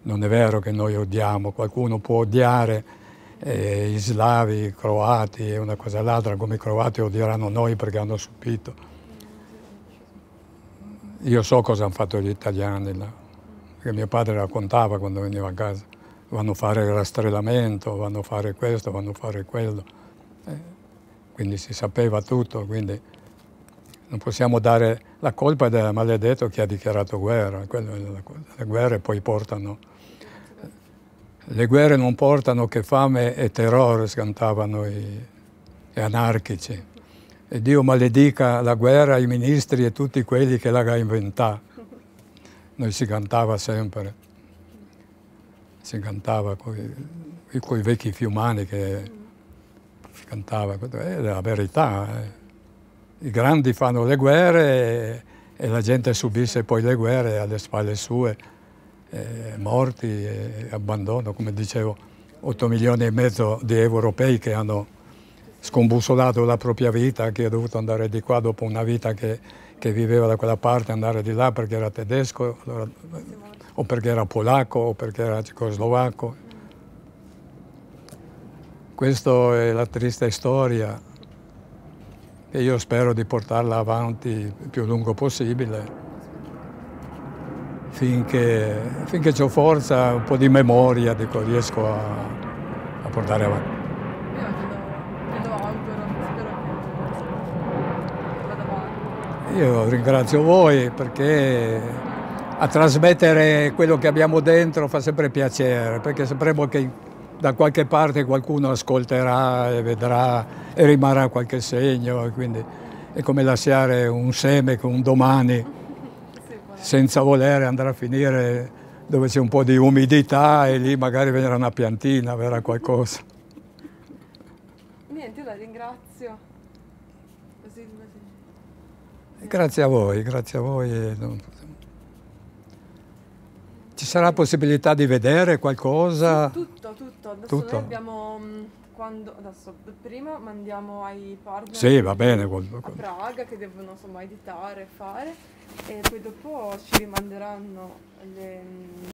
non è vero che noi odiamo, qualcuno può odiare eh, gli slavi, i croati e una cosa e l'altra, come i croati odieranno noi perché hanno subito. Io so cosa hanno fatto gli italiani là, che mio padre raccontava quando veniva a casa. Vanno a fare il rastrellamento, vanno a fare questo, vanno a fare quello. Eh, quindi si sapeva tutto, quindi non possiamo dare la colpa del maledetto che ha dichiarato guerra, le guerre poi portano. Le guerre non portano che fame e terrore, scantavano i, gli anarchici. E Dio maledica la guerra, i ministri e tutti quelli che la inventata. Noi si cantava sempre, si cantava con i vecchi fiumani che si cantava, è eh, la verità. Eh i grandi fanno le guerre e, e la gente subisce poi le guerre alle spalle sue, eh, morti, e abbandono, come dicevo, 8 milioni e mezzo di europei che hanno scombussolato la propria vita, che è dovuto andare di qua dopo una vita che, che viveva da quella parte, andare di là perché era tedesco, allora, o perché era polacco, o perché era cecoslovacco. Questa è la triste storia e io spero di portarla avanti il più lungo possibile. Finché, finché ho forza, un po' di memoria, dico, riesco a, a portare avanti. Io ringrazio voi perché a trasmettere quello che abbiamo dentro fa sempre piacere, perché sapremo che da qualche parte qualcuno ascolterà e vedrà e rimarrà qualche segno, quindi è come lasciare un seme con un domani senza volere andrà a finire dove c'è un po' di umidità e lì magari verrà una piantina, verrà qualcosa. Niente, io la ringrazio. Grazie a voi, grazie a voi. Ci sarà possibilità di vedere qualcosa? Sì, tutto, tutto. Adesso tutto. noi abbiamo... Mm, quando, adesso prima mandiamo ai partner sì, va bene, a Praga che devono insomma editare, fare e poi dopo ci rimanderanno le, mm,